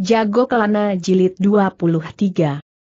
Jago Kelana Jilid 23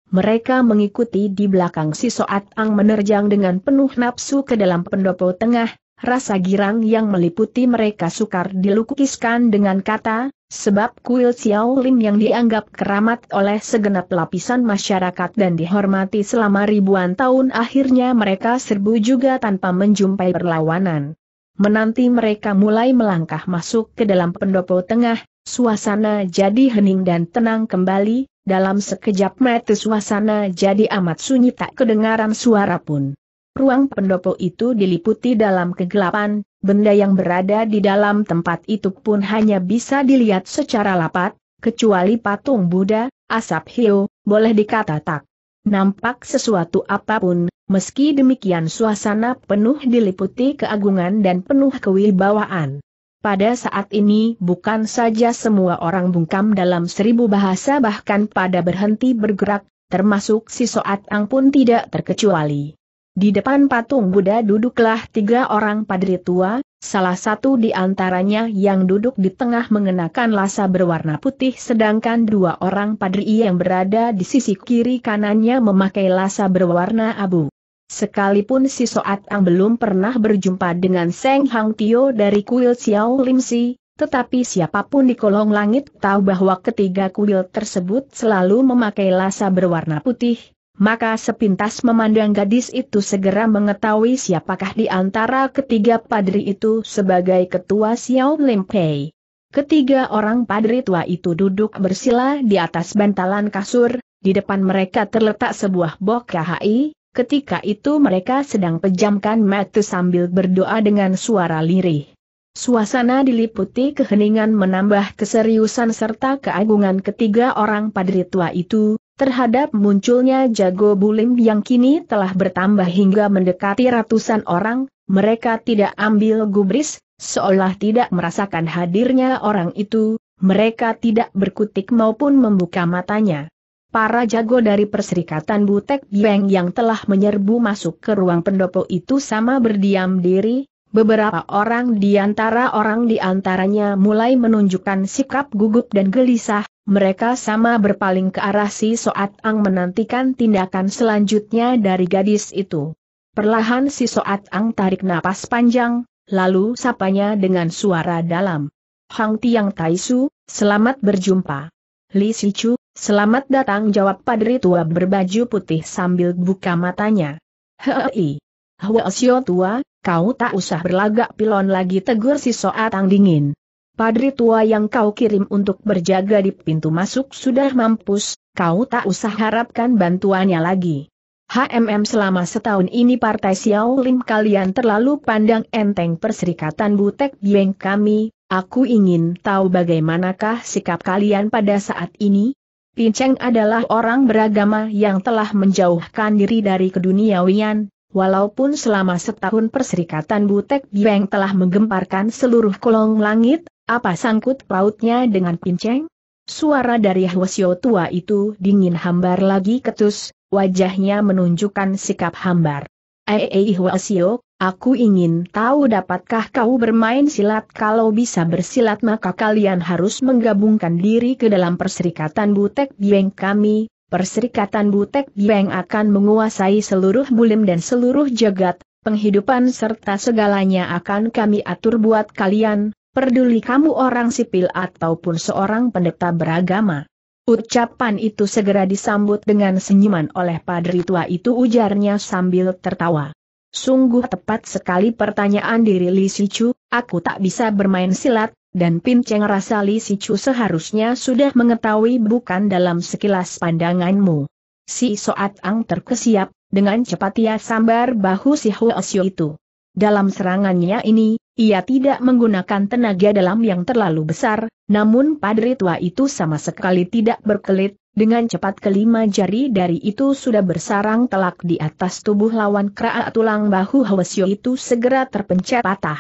Mereka mengikuti di belakang si Soat Ang menerjang dengan penuh nafsu ke dalam pendopo tengah, rasa girang yang meliputi mereka sukar dilukiskan dengan kata, sebab kuil Xiaolin yang dianggap keramat oleh segenap lapisan masyarakat dan dihormati selama ribuan tahun akhirnya mereka serbu juga tanpa menjumpai perlawanan. Menanti mereka mulai melangkah masuk ke dalam pendopo tengah, Suasana jadi hening dan tenang kembali, dalam sekejap mata suasana jadi amat sunyi tak kedengaran suara pun. Ruang pendopo itu diliputi dalam kegelapan, benda yang berada di dalam tempat itu pun hanya bisa dilihat secara lapat, kecuali patung Buddha, asap hiu, boleh dikata tak. Nampak sesuatu apapun, meski demikian suasana penuh diliputi keagungan dan penuh kewibawaan. Pada saat ini bukan saja semua orang bungkam dalam seribu bahasa bahkan pada berhenti bergerak, termasuk si Soat Ang pun tidak terkecuali. Di depan patung Buddha duduklah tiga orang padri tua, salah satu di antaranya yang duduk di tengah mengenakan lasa berwarna putih sedangkan dua orang padri yang berada di sisi kiri kanannya memakai lasa berwarna abu. Sekalipun si Soat Ang belum pernah berjumpa dengan Seng Hang Tio dari kuil Xiao Lim Si, tetapi siapapun di kolong langit tahu bahwa ketiga kuil tersebut selalu memakai lasa berwarna putih, maka sepintas memandang gadis itu segera mengetahui siapakah di antara ketiga padri itu sebagai ketua Xiao Lim Pei. Ketiga orang padri tua itu duduk bersila di atas bantalan kasur, di depan mereka terletak sebuah bok KHI, Ketika itu mereka sedang pejamkan mata sambil berdoa dengan suara lirih. Suasana diliputi keheningan menambah keseriusan serta keagungan ketiga orang padri tua itu, terhadap munculnya jago bulim yang kini telah bertambah hingga mendekati ratusan orang, mereka tidak ambil gubris, seolah tidak merasakan hadirnya orang itu, mereka tidak berkutik maupun membuka matanya para jago dari Perserikatan Butek Bieng yang telah menyerbu masuk ke ruang pendopo itu sama berdiam diri, beberapa orang di antara orang di antaranya mulai menunjukkan sikap gugup dan gelisah, mereka sama berpaling ke arah si Soat Ang menantikan tindakan selanjutnya dari gadis itu. Perlahan si Soat Ang tarik napas panjang, lalu sapanya dengan suara dalam. Hang Tiang Taisu, selamat berjumpa. Li Sichu, Selamat datang jawab padri tua berbaju putih sambil buka matanya. Hei, Huasio tua, kau tak usah berlagak pilon lagi tegur si soatang dingin. Padri tua yang kau kirim untuk berjaga di pintu masuk sudah mampus, kau tak usah harapkan bantuannya lagi. HMM selama setahun ini partai Xiao Lim kalian terlalu pandang enteng perserikatan butek bieng kami, aku ingin tahu bagaimanakah sikap kalian pada saat ini? Pinceng adalah orang beragama yang telah menjauhkan diri dari keduniawian, walaupun selama setahun perserikatan Butek Bieng telah menggemparkan seluruh kolong langit, apa sangkut pautnya dengan Pinceng? Suara dari Hwasyo tua itu dingin hambar lagi ketus, wajahnya menunjukkan sikap hambar. Ei eh, eh, Huasio, aku ingin tahu dapatkah kau bermain silat kalau bisa bersilat maka kalian harus menggabungkan diri ke dalam perserikatan Butek Bieng kami, perserikatan Butek Bieng akan menguasai seluruh bulim dan seluruh jagat, penghidupan serta segalanya akan kami atur buat kalian, Peduli kamu orang sipil ataupun seorang pendeta beragama. Ucapan itu segera disambut dengan senyuman oleh padri tua itu ujarnya sambil tertawa. Sungguh tepat sekali pertanyaan diri Li Sichu, aku tak bisa bermain silat, dan pinceng rasa Li Sichu seharusnya sudah mengetahui bukan dalam sekilas pandanganmu. Si Soat Ang terkesiap, dengan cepat ia sambar bahu si Hu Xiu itu. Dalam serangannya ini, ia tidak menggunakan tenaga dalam yang terlalu besar, namun padri tua itu sama sekali tidak berkelit, dengan cepat kelima jari dari itu sudah bersarang telak di atas tubuh lawan kera tulang bahu Hwasyo itu segera terpencet patah.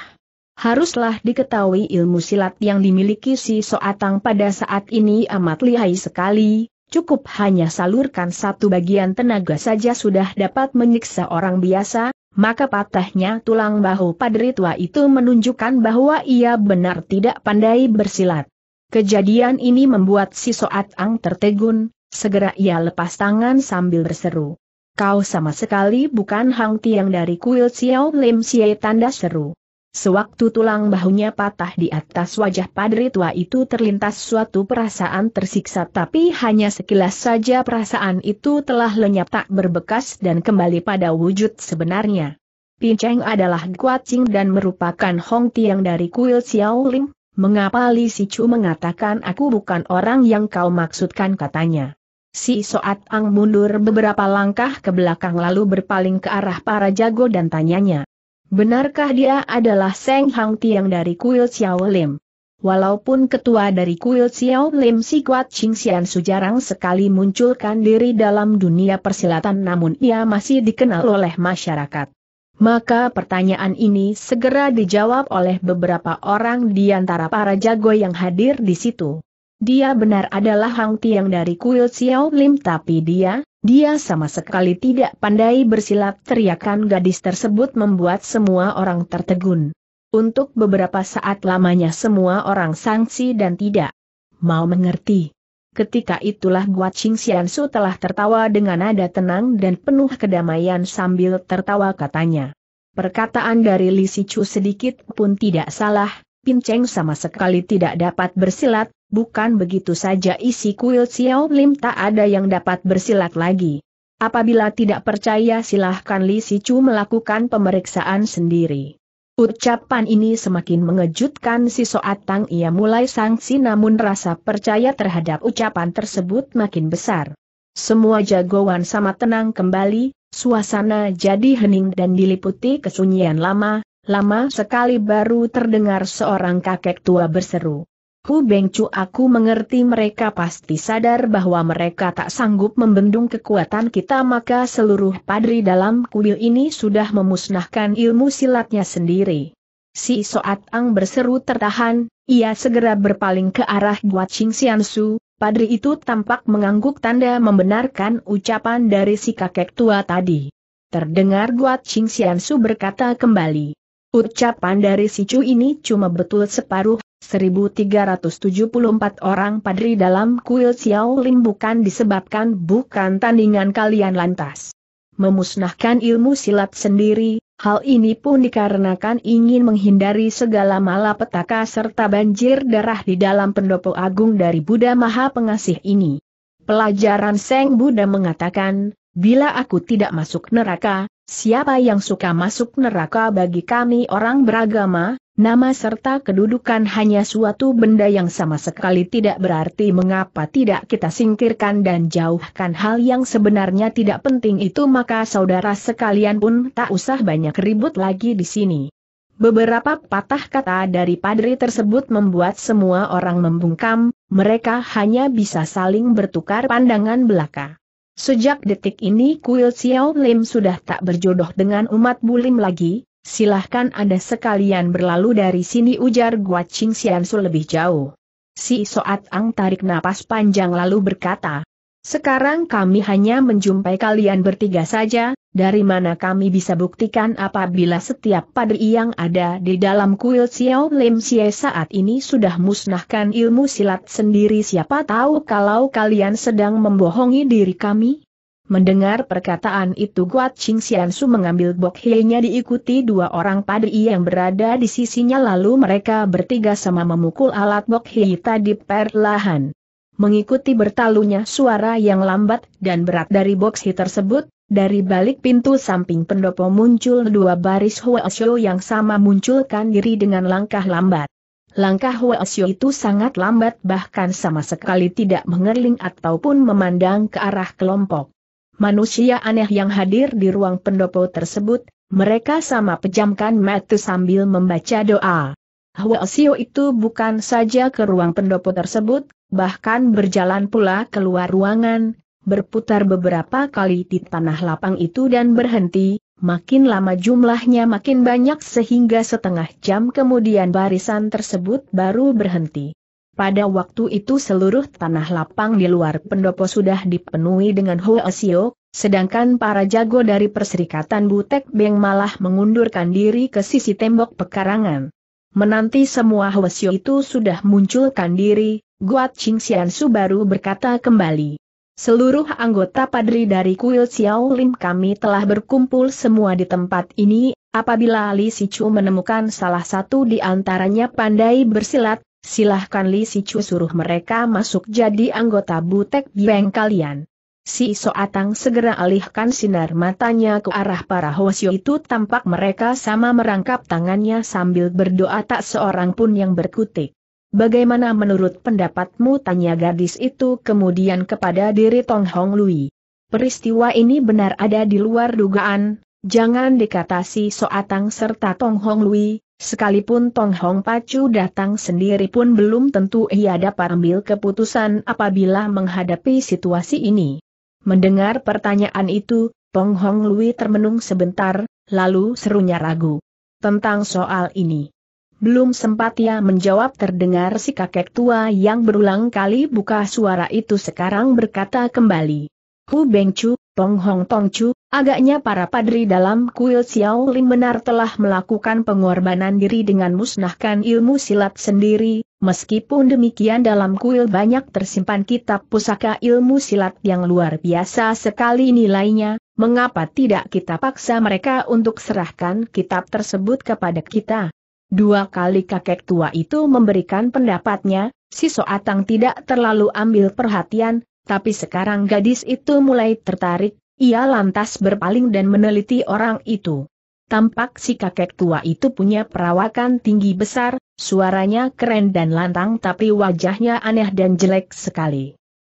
Haruslah diketahui ilmu silat yang dimiliki si Soatang pada saat ini amat lihai sekali, cukup hanya salurkan satu bagian tenaga saja sudah dapat menyiksa orang biasa, maka patahnya tulang bahu padri tua itu menunjukkan bahwa ia benar tidak pandai bersilat. Kejadian ini membuat si Soat Ang tertegun, segera ia lepas tangan sambil berseru. Kau sama sekali bukan Hang Tiang dari kuil Xiao Lim Xie tanda seru. Sewaktu tulang bahunya patah di atas wajah padri tua itu terlintas suatu perasaan tersiksa tapi hanya sekilas saja perasaan itu telah lenyap tak berbekas dan kembali pada wujud sebenarnya. Pinceng adalah Guacing dan merupakan Hong Tiang dari kuil Xiao Xiaoling, mengapa Li Sichu mengatakan aku bukan orang yang kau maksudkan katanya. Si Soat Ang mundur beberapa langkah ke belakang lalu berpaling ke arah para jago dan tanyanya. Benarkah dia adalah Seng Hang Tiang dari Kuil Xiao Lim? Walaupun ketua dari kuil Xiao Lim si Kuat Ching Xian jarang sekali munculkan diri dalam dunia persilatan namun ia masih dikenal oleh masyarakat. Maka pertanyaan ini segera dijawab oleh beberapa orang di antara para jago yang hadir di situ. Dia benar adalah Hang Tiang dari kuil Xiao Lim tapi dia, dia sama sekali tidak pandai bersilat teriakan gadis tersebut membuat semua orang tertegun. Untuk beberapa saat lamanya semua orang sangsi dan tidak mau mengerti. Ketika itulah Guat Ching Su telah tertawa dengan nada tenang dan penuh kedamaian sambil tertawa katanya. Perkataan dari Li Sichu sedikit pun tidak salah, Pinceng sama sekali tidak dapat bersilat, bukan begitu saja isi kuil Xiao Lim tak ada yang dapat bersilat lagi. Apabila tidak percaya silahkan Li Sichu melakukan pemeriksaan sendiri. Ucapan ini semakin mengejutkan si Soatang ia mulai sangsi namun rasa percaya terhadap ucapan tersebut makin besar. Semua jagoan sama tenang kembali, suasana jadi hening dan diliputi kesunyian lama, lama sekali baru terdengar seorang kakek tua berseru. Hu Bengcu aku mengerti mereka pasti sadar bahwa mereka tak sanggup membendung kekuatan kita maka seluruh padri dalam kuil ini sudah memusnahkan ilmu silatnya sendiri. Si Soat Ang berseru tertahan, ia segera berpaling ke arah Guat Ching Sian Su, padri itu tampak mengangguk tanda membenarkan ucapan dari si kakek tua tadi. Terdengar Guat Ching Sian Su berkata kembali. Ucapan dari si Chu ini cuma betul separuh 1374 orang padri dalam kuil Xiao Lim bukan disebabkan bukan tandingan kalian lantas. Memusnahkan ilmu silat sendiri, hal ini pun dikarenakan ingin menghindari segala malapetaka serta banjir darah di dalam pendopo agung dari Buddha Maha Pengasih ini. Pelajaran Seng Buddha mengatakan, bila aku tidak masuk neraka, siapa yang suka masuk neraka bagi kami orang beragama, Nama serta kedudukan hanya suatu benda yang sama sekali tidak berarti mengapa tidak kita singkirkan dan jauhkan hal yang sebenarnya tidak penting itu maka saudara sekalian pun tak usah banyak ribut lagi di sini. Beberapa patah kata dari padri tersebut membuat semua orang membungkam, mereka hanya bisa saling bertukar pandangan belaka. Sejak detik ini Kuil Xiao Lim sudah tak berjodoh dengan umat bulim lagi, silahkan Anda sekalian berlalu dari sini ujar Guacing Xiansu lebih jauh. Si Soat Ang tarik napas panjang lalu berkata, sekarang kami hanya menjumpai kalian bertiga saja, dari mana kami bisa buktikan apabila setiap padri yang ada di dalam kuil Xiao Lim Xie saat ini sudah musnahkan ilmu silat sendiri siapa tahu kalau kalian sedang membohongi diri kami? Mendengar perkataan itu Guat Ching Su mengambil bok hei-nya diikuti dua orang padi yang berada di sisinya lalu mereka bertiga sama memukul alat bok hei tadi perlahan. Mengikuti bertalunya suara yang lambat dan berat dari box hei tersebut, dari balik pintu samping pendopo muncul dua baris Huasyo yang sama munculkan diri dengan langkah lambat. Langkah Huasyo itu sangat lambat bahkan sama sekali tidak mengerling ataupun memandang ke arah kelompok manusia aneh yang hadir di ruang pendopo tersebut, mereka sama pejamkan mata sambil membaca doa. Hwasio itu bukan saja ke ruang pendopo tersebut, bahkan berjalan pula keluar ruangan, berputar beberapa kali di tanah lapang itu dan berhenti, makin lama jumlahnya makin banyak sehingga setengah jam kemudian barisan tersebut baru berhenti. Pada waktu itu seluruh tanah lapang di luar pendopo sudah dipenuhi dengan Hoesio, sedangkan para jago dari Perserikatan Butek Beng malah mengundurkan diri ke sisi tembok pekarangan. Menanti semua Hoesio itu sudah munculkan diri, Guat Ching Xian Su baru berkata kembali. Seluruh anggota padri dari kuil Xiao Lim kami telah berkumpul semua di tempat ini, apabila Li Sichu menemukan salah satu di antaranya pandai bersilat, silahkan Li Chu suruh mereka masuk jadi anggota butek bieng kalian. Si Soatang segera alihkan sinar matanya ke arah para hwasyo itu tampak mereka sama merangkap tangannya sambil berdoa tak seorang pun yang berkutik. Bagaimana menurut pendapatmu tanya gadis itu kemudian kepada diri Tong Hong Lui. Peristiwa ini benar ada di luar dugaan, jangan dikata si Soatang serta Tong Hong Lui, Sekalipun Tong Hong Pacu datang sendiri pun belum tentu ia dapat ambil keputusan apabila menghadapi situasi ini. Mendengar pertanyaan itu, Tong Hong Lui termenung sebentar, lalu serunya ragu. Tentang soal ini. Belum sempat ia menjawab terdengar si kakek tua yang berulang kali buka suara itu sekarang berkata kembali. Hu Chu. Tong Hong Tong Chu, agaknya para padri dalam kuil Xiao Lim benar telah melakukan pengorbanan diri dengan musnahkan ilmu silat sendiri, meskipun demikian dalam kuil banyak tersimpan kitab pusaka ilmu silat yang luar biasa sekali nilainya, mengapa tidak kita paksa mereka untuk serahkan kitab tersebut kepada kita? Dua kali kakek tua itu memberikan pendapatnya, si Soatang tidak terlalu ambil perhatian, tapi sekarang gadis itu mulai tertarik, ia lantas berpaling dan meneliti orang itu. Tampak si kakek tua itu punya perawakan tinggi besar, suaranya keren dan lantang tapi wajahnya aneh dan jelek sekali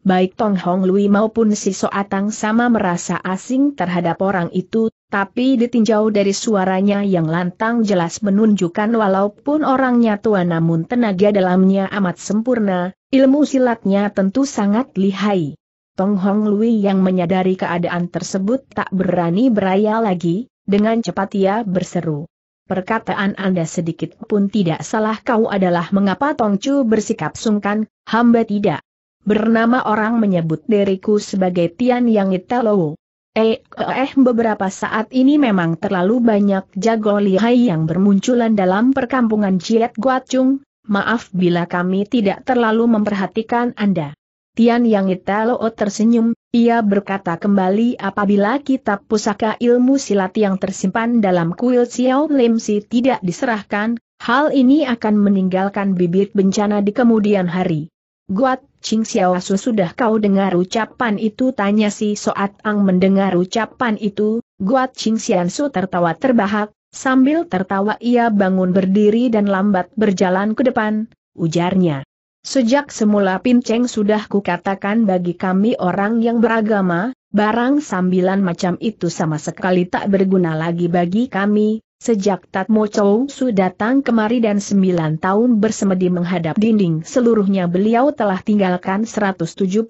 baik Tong Hong Lui maupun si Soatang sama merasa asing terhadap orang itu, tapi ditinjau dari suaranya yang lantang jelas menunjukkan walaupun orangnya tua namun tenaga dalamnya amat sempurna, ilmu silatnya tentu sangat lihai. Tong Hong Lui yang menyadari keadaan tersebut tak berani beraya lagi, dengan cepat ia berseru. Perkataan Anda sedikit pun tidak salah kau adalah mengapa Tong Chu bersikap sungkan, hamba tidak. Bernama orang menyebut diriku sebagai Tian Yang Italowo. Eh, eh beberapa saat ini memang terlalu banyak jago lihai yang bermunculan dalam perkampungan Ciet Guacung, maaf bila kami tidak terlalu memperhatikan Anda. Tian Yang Italo tersenyum, ia berkata kembali apabila kitab pusaka ilmu silat yang tersimpan dalam kuil Xiao Lim Si tidak diserahkan, hal ini akan meninggalkan bibit bencana di kemudian hari. Guat Ching Xiao Su sudah kau dengar ucapan itu tanya si Soat Ang mendengar ucapan itu, Guat Ching Xian Su tertawa terbahak, sambil tertawa ia bangun berdiri dan lambat berjalan ke depan, ujarnya. Sejak semula Pin Cheng sudah kukatakan bagi kami orang yang beragama, barang sambilan macam itu sama sekali tak berguna lagi bagi kami, Sejak Tatmo Chow Su datang kemari dan sembilan tahun bersemedi menghadap dinding seluruhnya beliau telah tinggalkan 179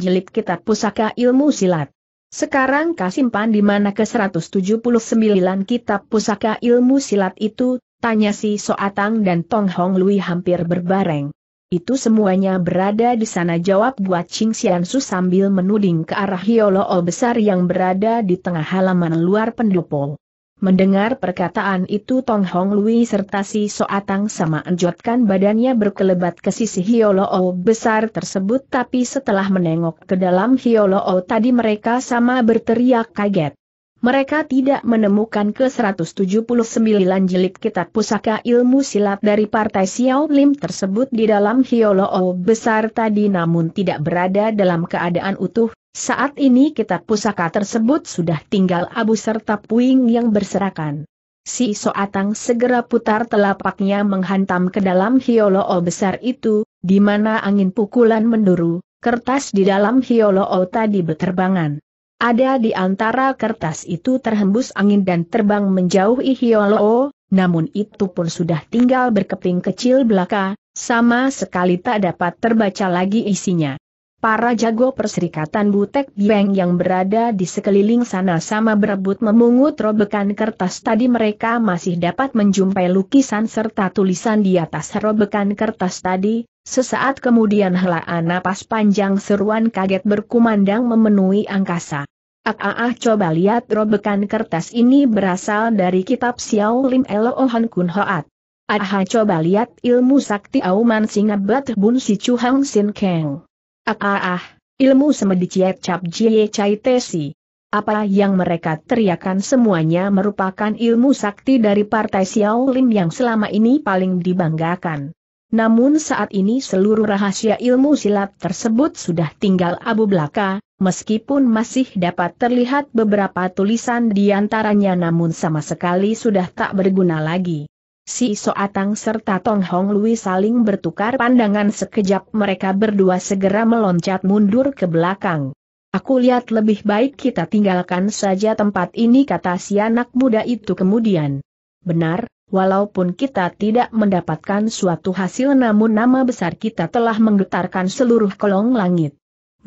jilid kitab pusaka ilmu silat. Sekarang kau simpan di mana ke 179 kitab pusaka ilmu silat itu, tanya si Soatang dan Tong Hong Lui hampir berbareng. Itu semuanya berada di sana jawab buat Ching Xian Su sambil menuding ke arah hiolo besar yang berada di tengah halaman luar pendopo. Mendengar perkataan itu Tong Hong Lui serta si Soatang sama enjotkan badannya berkelebat ke sisi Hioloo oh besar tersebut tapi setelah menengok ke dalam Hioloo oh tadi mereka sama berteriak kaget mereka tidak menemukan ke-179 jilid kitab pusaka ilmu silat dari Partai Xiao Lim tersebut di dalam Hioloo besar tadi namun tidak berada dalam keadaan utuh, saat ini kitab pusaka tersebut sudah tinggal abu serta puing yang berserakan. Si Soatang segera putar telapaknya menghantam ke dalam Hioloo besar itu, di mana angin pukulan menduru, kertas di dalam Hioloo tadi berterbangan. Ada di antara kertas itu terhembus angin dan terbang menjauh ihiolo, namun itu pun sudah tinggal berkeping kecil belaka, sama sekali tak dapat terbaca lagi isinya. Para jago perserikatan Butek Bieng yang berada di sekeliling sana sama berebut memungut robekan kertas tadi mereka masih dapat menjumpai lukisan serta tulisan di atas robekan kertas tadi, Sesaat kemudian helaan napas panjang seruan kaget berkumandang memenuhi angkasa. Ah, ah, ah, coba lihat robekan kertas ini berasal dari kitab Xiao Lim Elo Ohan Kun Hoat. Ah, ah coba lihat ilmu sakti Auman Singabat Bun Si Chu Sin Keng. Ah, ah, ah ilmu semediciet cap jie cai tesi. Apa yang mereka teriakan semuanya merupakan ilmu sakti dari partai Xiao Lim yang selama ini paling dibanggakan. Namun saat ini seluruh rahasia ilmu silat tersebut sudah tinggal abu belaka, meskipun masih dapat terlihat beberapa tulisan di antaranya namun sama sekali sudah tak berguna lagi. Si Soatang serta Tong Hong Lui saling bertukar pandangan sekejap mereka berdua segera meloncat mundur ke belakang. Aku lihat lebih baik kita tinggalkan saja tempat ini kata si anak muda itu kemudian. Benar, Walaupun kita tidak mendapatkan suatu hasil namun nama besar kita telah menggetarkan seluruh kolong langit.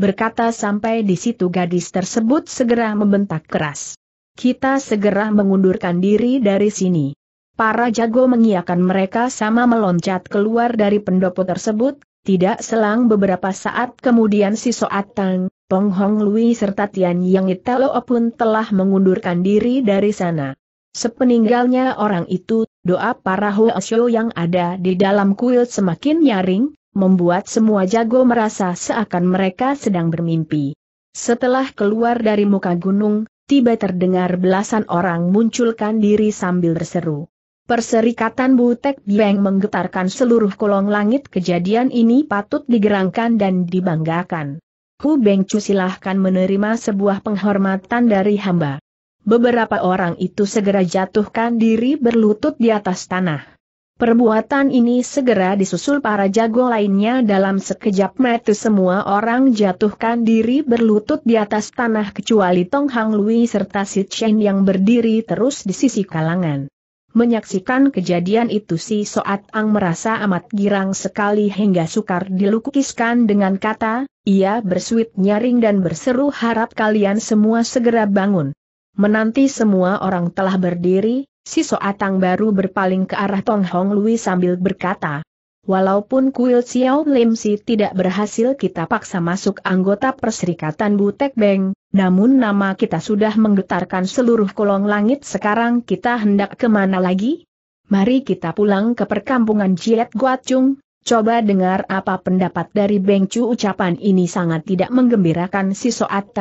Berkata sampai di situ gadis tersebut segera membentak keras. Kita segera mengundurkan diri dari sini. Para jago mengiakan mereka sama meloncat keluar dari pendopo tersebut, tidak selang beberapa saat kemudian si Soat Tang, Pong Hong Lui serta Tian Yang Italo pun telah mengundurkan diri dari sana. Sepeninggalnya orang itu, doa para Hoesyo yang ada di dalam kuil semakin nyaring, membuat semua jago merasa seakan mereka sedang bermimpi. Setelah keluar dari muka gunung, tiba terdengar belasan orang munculkan diri sambil berseru. Perserikatan Butek Beng menggetarkan seluruh kolong langit kejadian ini patut digerangkan dan dibanggakan. Hu Beng Cu silahkan menerima sebuah penghormatan dari hamba. Beberapa orang itu segera jatuhkan diri berlutut di atas tanah. Perbuatan ini segera disusul para jago lainnya dalam sekejap mata semua orang jatuhkan diri berlutut di atas tanah kecuali Tong Hang Lui serta Si Chen yang berdiri terus di sisi kalangan. Menyaksikan kejadian itu si Soat Ang merasa amat girang sekali hingga sukar dilukiskan dengan kata, ia bersuit nyaring dan berseru harap kalian semua segera bangun. Menanti semua orang telah berdiri, si Soatang baru berpaling ke arah Tong Hong Lui sambil berkata, Walaupun kuil Xiao Lim Si tidak berhasil kita paksa masuk anggota perserikatan Butek Beng, namun nama kita sudah menggetarkan seluruh kolong langit sekarang kita hendak kemana lagi? Mari kita pulang ke perkampungan Jiet Guacung, coba dengar apa pendapat dari Beng Chu ucapan ini sangat tidak menggembirakan si Soat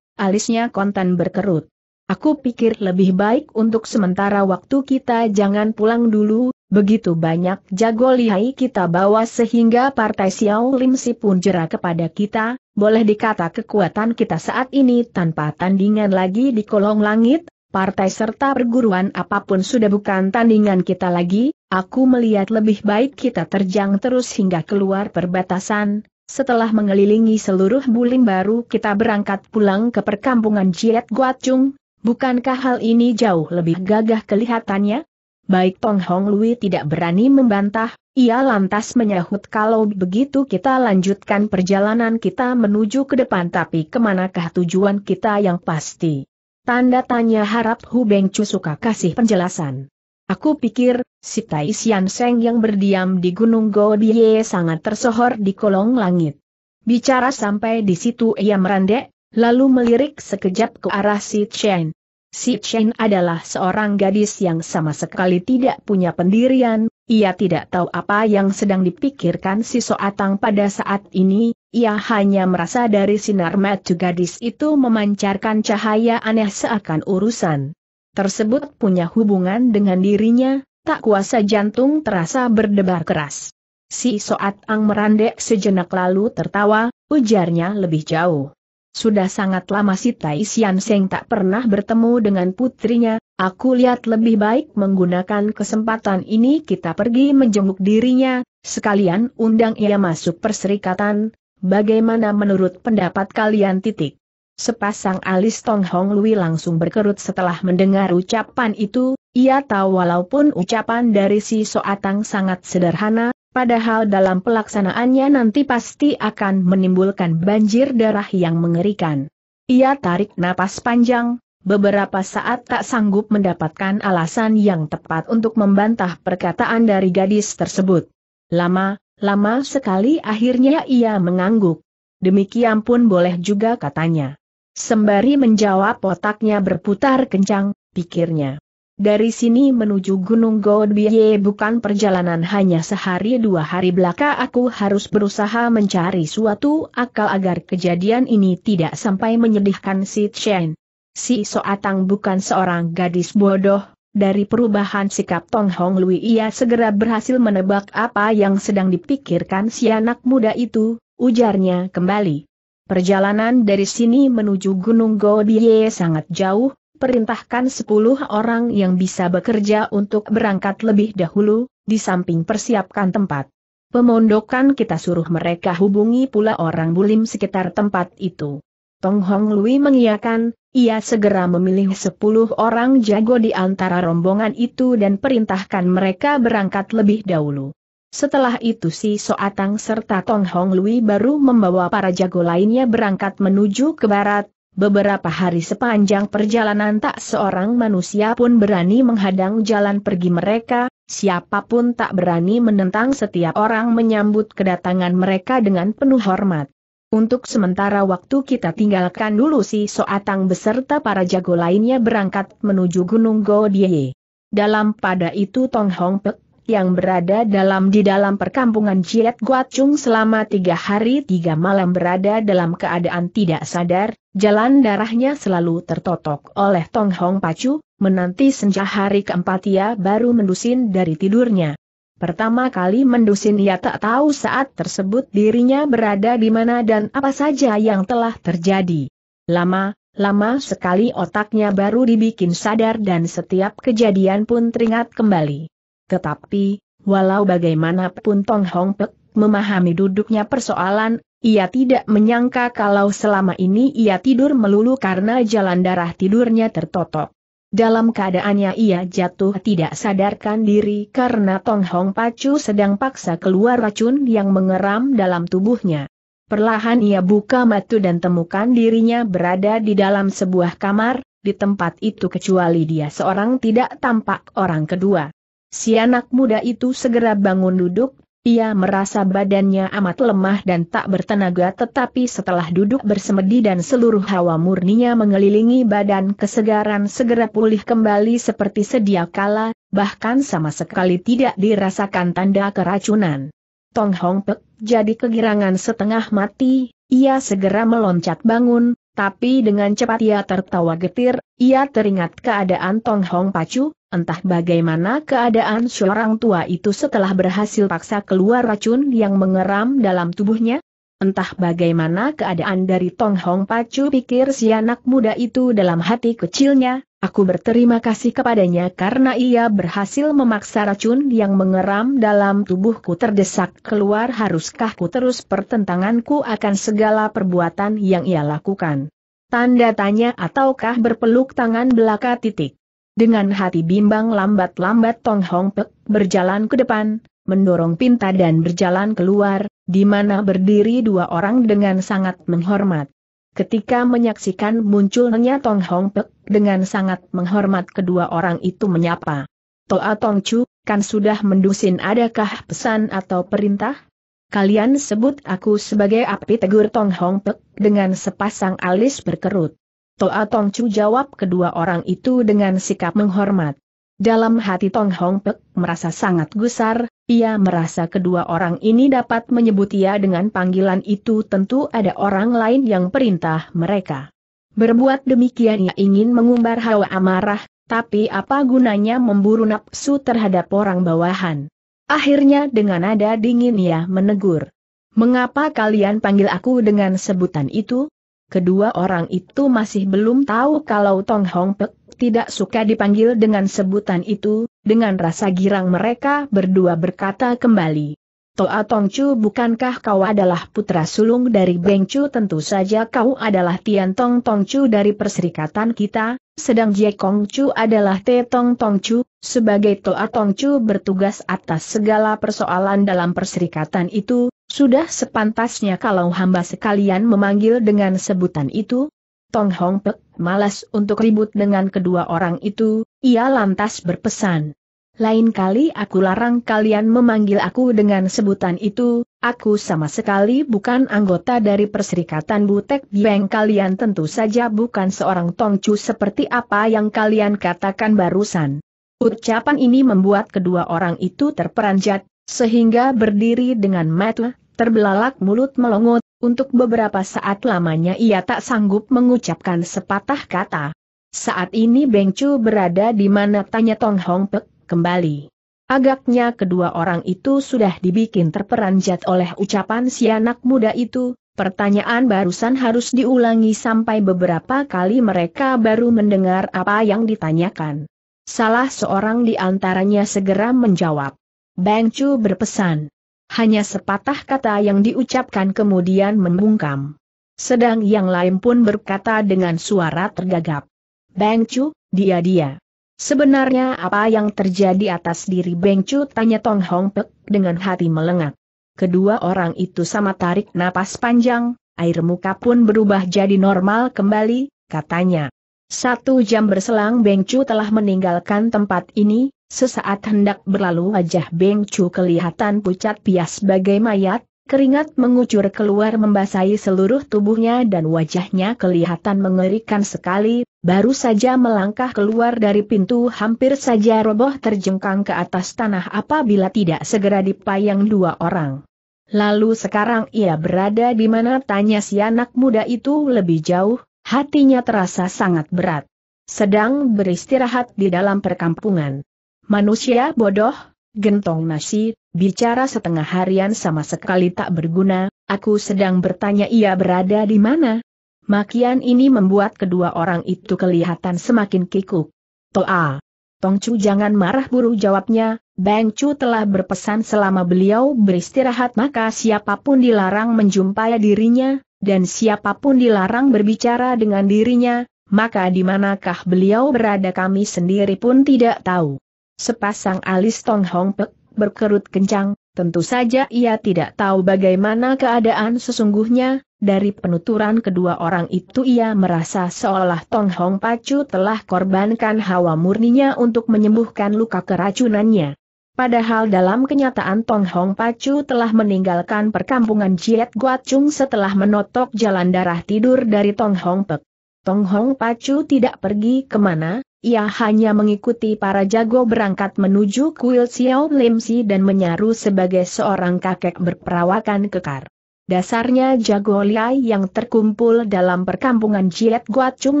alisnya kontan berkerut. Aku pikir lebih baik untuk sementara waktu kita jangan pulang dulu, begitu banyak jago lihai kita bawa sehingga partai Xiao Lim Si pun jera kepada kita, boleh dikata kekuatan kita saat ini tanpa tandingan lagi di kolong langit, partai serta perguruan apapun sudah bukan tandingan kita lagi, aku melihat lebih baik kita terjang terus hingga keluar perbatasan, setelah mengelilingi seluruh Bulim baru kita berangkat pulang ke perkampungan Jiet Guacung, Bukankah hal ini jauh lebih gagah kelihatannya? Baik Tong Hong Lui tidak berani membantah, ia lantas menyahut kalau begitu kita lanjutkan perjalanan kita menuju ke depan tapi kemanakah tujuan kita yang pasti? Tanda tanya harap Hu Beng Chu suka kasih penjelasan. Aku pikir, si Tai Sian Seng yang berdiam di Gunung Godie sangat tersohor di kolong langit. Bicara sampai di situ ia merandek, lalu melirik sekejap ke arah si Chen. Si Chen adalah seorang gadis yang sama sekali tidak punya pendirian, ia tidak tahu apa yang sedang dipikirkan si Soatang pada saat ini, ia hanya merasa dari sinar mata gadis itu memancarkan cahaya aneh seakan urusan tersebut punya hubungan dengan dirinya, tak kuasa jantung terasa berdebar keras. Si Soatang merandek sejenak lalu tertawa, ujarnya lebih jauh. Sudah sangat lama si Tai Sian Seng tak pernah bertemu dengan putrinya, aku lihat lebih baik menggunakan kesempatan ini kita pergi menjenguk dirinya, sekalian undang ia masuk perserikatan, bagaimana menurut pendapat kalian titik. Sepasang alis Tong Hong Lui langsung berkerut setelah mendengar ucapan itu, ia tahu walaupun ucapan dari si Soatang sangat sederhana, Padahal dalam pelaksanaannya nanti pasti akan menimbulkan banjir darah yang mengerikan. Ia tarik napas panjang, beberapa saat tak sanggup mendapatkan alasan yang tepat untuk membantah perkataan dari gadis tersebut. Lama, lama sekali akhirnya ia mengangguk. Demikian pun boleh juga katanya. Sembari menjawab otaknya berputar kencang, pikirnya. Dari sini menuju Gunung Godbiye bukan perjalanan hanya sehari dua hari belaka aku harus berusaha mencari suatu akal agar kejadian ini tidak sampai menyedihkan si Chen. Si Soatang bukan seorang gadis bodoh, dari perubahan sikap Tong Hong Lui ia segera berhasil menebak apa yang sedang dipikirkan si anak muda itu, ujarnya kembali. Perjalanan dari sini menuju Gunung Godbiye sangat jauh, perintahkan sepuluh orang yang bisa bekerja untuk berangkat lebih dahulu, di samping persiapkan tempat. Pemondokan kita suruh mereka hubungi pula orang bulim sekitar tempat itu. Tong Hong Lui mengiakan, ia segera memilih sepuluh orang jago di antara rombongan itu dan perintahkan mereka berangkat lebih dahulu. Setelah itu si Soatang serta Tong Hong Lui baru membawa para jago lainnya berangkat menuju ke barat, Beberapa hari sepanjang perjalanan tak seorang manusia pun berani menghadang jalan pergi mereka, siapapun tak berani menentang setiap orang menyambut kedatangan mereka dengan penuh hormat. Untuk sementara waktu kita tinggalkan dulu si Soatang beserta para jago lainnya berangkat menuju Gunung Godie. Dalam pada itu Tong Hong Pek yang berada dalam di dalam perkampungan Ciet Guacung selama tiga hari tiga malam berada dalam keadaan tidak sadar, jalan darahnya selalu tertotok oleh Tong Hong Pacu, menanti senja hari keempat ia baru mendusin dari tidurnya. Pertama kali mendusin ia tak tahu saat tersebut dirinya berada di mana dan apa saja yang telah terjadi. Lama, lama sekali otaknya baru dibikin sadar dan setiap kejadian pun teringat kembali. Tetapi, walau bagaimanapun Tong Hong Pek memahami duduknya persoalan, ia tidak menyangka kalau selama ini ia tidur melulu karena jalan darah tidurnya tertotok. Dalam keadaannya ia jatuh tidak sadarkan diri karena Tong Hong Pacu sedang paksa keluar racun yang mengeram dalam tubuhnya. Perlahan ia buka mata dan temukan dirinya berada di dalam sebuah kamar, di tempat itu kecuali dia seorang tidak tampak orang kedua. Si anak muda itu segera bangun duduk, ia merasa badannya amat lemah dan tak bertenaga tetapi setelah duduk bersemedi dan seluruh hawa murninya mengelilingi badan kesegaran segera pulih kembali seperti sedia kala, bahkan sama sekali tidak dirasakan tanda keracunan. Tong Hong Pek jadi kegirangan setengah mati, ia segera meloncat bangun, tapi dengan cepat ia tertawa getir, ia teringat keadaan Tong Hong Pacu, entah bagaimana keadaan seorang tua itu setelah berhasil paksa keluar racun yang mengeram dalam tubuhnya. Entah bagaimana keadaan dari Tong Hong Pacu pikir si anak muda itu dalam hati kecilnya, Aku berterima kasih kepadanya karena ia berhasil memaksa racun yang mengeram dalam tubuhku terdesak keluar haruskah ku terus pertentanganku akan segala perbuatan yang ia lakukan. Tanda tanya ataukah berpeluk tangan belaka titik. Dengan hati bimbang lambat-lambat Tong Hong Pek berjalan ke depan, mendorong pinta dan berjalan keluar, di mana berdiri dua orang dengan sangat menghormat. Ketika menyaksikan munculnya Tong Hong Pek, dengan sangat menghormat kedua orang itu menyapa. Toa ah, Tong Chu, kan sudah mendusin adakah pesan atau perintah? Kalian sebut aku sebagai api tegur Tong Hong Pek dengan sepasang alis berkerut. Toa ah, Tong Chu jawab kedua orang itu dengan sikap menghormat. Dalam hati Tong Hong Pek merasa sangat gusar, ia merasa kedua orang ini dapat menyebut ia dengan panggilan itu tentu ada orang lain yang perintah mereka. Berbuat demikian ia ingin mengumbar hawa amarah, tapi apa gunanya memburu nafsu terhadap orang bawahan. Akhirnya dengan nada dingin ia menegur. Mengapa kalian panggil aku dengan sebutan itu? Kedua orang itu masih belum tahu kalau Tong Hong Pek tidak suka dipanggil dengan sebutan itu, dengan rasa girang mereka berdua berkata kembali. Toa Tongcu bukankah kau adalah putra sulung dari Bengcu tentu saja kau adalah Tian Tong Tongcu dari perserikatan kita, sedang Jie Kongcu adalah Te Tong Tongcu, sebagai Toa Tongcu bertugas atas segala persoalan dalam perserikatan itu, sudah sepantasnya kalau hamba sekalian memanggil dengan sebutan itu, Tong Hong Pek malas untuk ribut dengan kedua orang itu, ia lantas berpesan. Lain kali aku larang kalian memanggil aku dengan sebutan itu, aku sama sekali bukan anggota dari Perserikatan Butek Bieng kalian tentu saja bukan seorang tongcu seperti apa yang kalian katakan barusan. Ucapan ini membuat kedua orang itu terperanjat, sehingga berdiri dengan mata terbelalak mulut melongot, untuk beberapa saat lamanya ia tak sanggup mengucapkan sepatah kata. Saat ini Beng Chu berada di mana tanya Tong Hong Pek, kembali. Agaknya kedua orang itu sudah dibikin terperanjat oleh ucapan si anak muda itu, pertanyaan barusan harus diulangi sampai beberapa kali mereka baru mendengar apa yang ditanyakan. Salah seorang di antaranya segera menjawab. Beng Chu berpesan. Hanya sepatah kata yang diucapkan kemudian membungkam. Sedang yang lain pun berkata dengan suara tergagap. Beng Chu, dia dia. Sebenarnya apa yang terjadi atas diri Beng Chu tanya Tong Hong Pek dengan hati melengak. Kedua orang itu sama tarik napas panjang, air muka pun berubah jadi normal kembali, katanya. Satu jam berselang Beng Chu telah meninggalkan tempat ini, sesaat hendak berlalu wajah Beng Chu kelihatan pucat pias bagai mayat, keringat mengucur keluar membasahi seluruh tubuhnya dan wajahnya kelihatan mengerikan sekali, baru saja melangkah keluar dari pintu hampir saja roboh terjengkang ke atas tanah apabila tidak segera dipayang dua orang. Lalu sekarang ia berada di mana tanya si anak muda itu lebih jauh, hatinya terasa sangat berat. Sedang beristirahat di dalam perkampungan. Manusia bodoh, gentong nasi, bicara setengah harian sama sekali tak berguna, aku sedang bertanya ia berada di mana. Makian ini membuat kedua orang itu kelihatan semakin kikuk. Toa. Tongcu jangan marah buru jawabnya, Bang Chu telah berpesan selama beliau beristirahat maka siapapun dilarang menjumpai dirinya, dan siapapun dilarang berbicara dengan dirinya, maka di manakah beliau berada kami sendiri pun tidak tahu. Sepasang alis Tong Hong Pek berkerut kencang, tentu saja ia tidak tahu bagaimana keadaan sesungguhnya, dari penuturan kedua orang itu ia merasa seolah Tong Hong Pacu telah korbankan hawa murninya untuk menyembuhkan luka keracunannya. Padahal dalam kenyataan Tong Hong Pacu telah meninggalkan perkampungan Jiet Guacung setelah menotok jalan darah tidur dari Tong Hong Pek. Tong Hong Pacu tidak pergi kemana, ia hanya mengikuti para jago berangkat menuju kuil Xiao Lim Si dan menyaru sebagai seorang kakek berperawakan kekar. Dasarnya jago liai yang terkumpul dalam perkampungan Jiet Guacung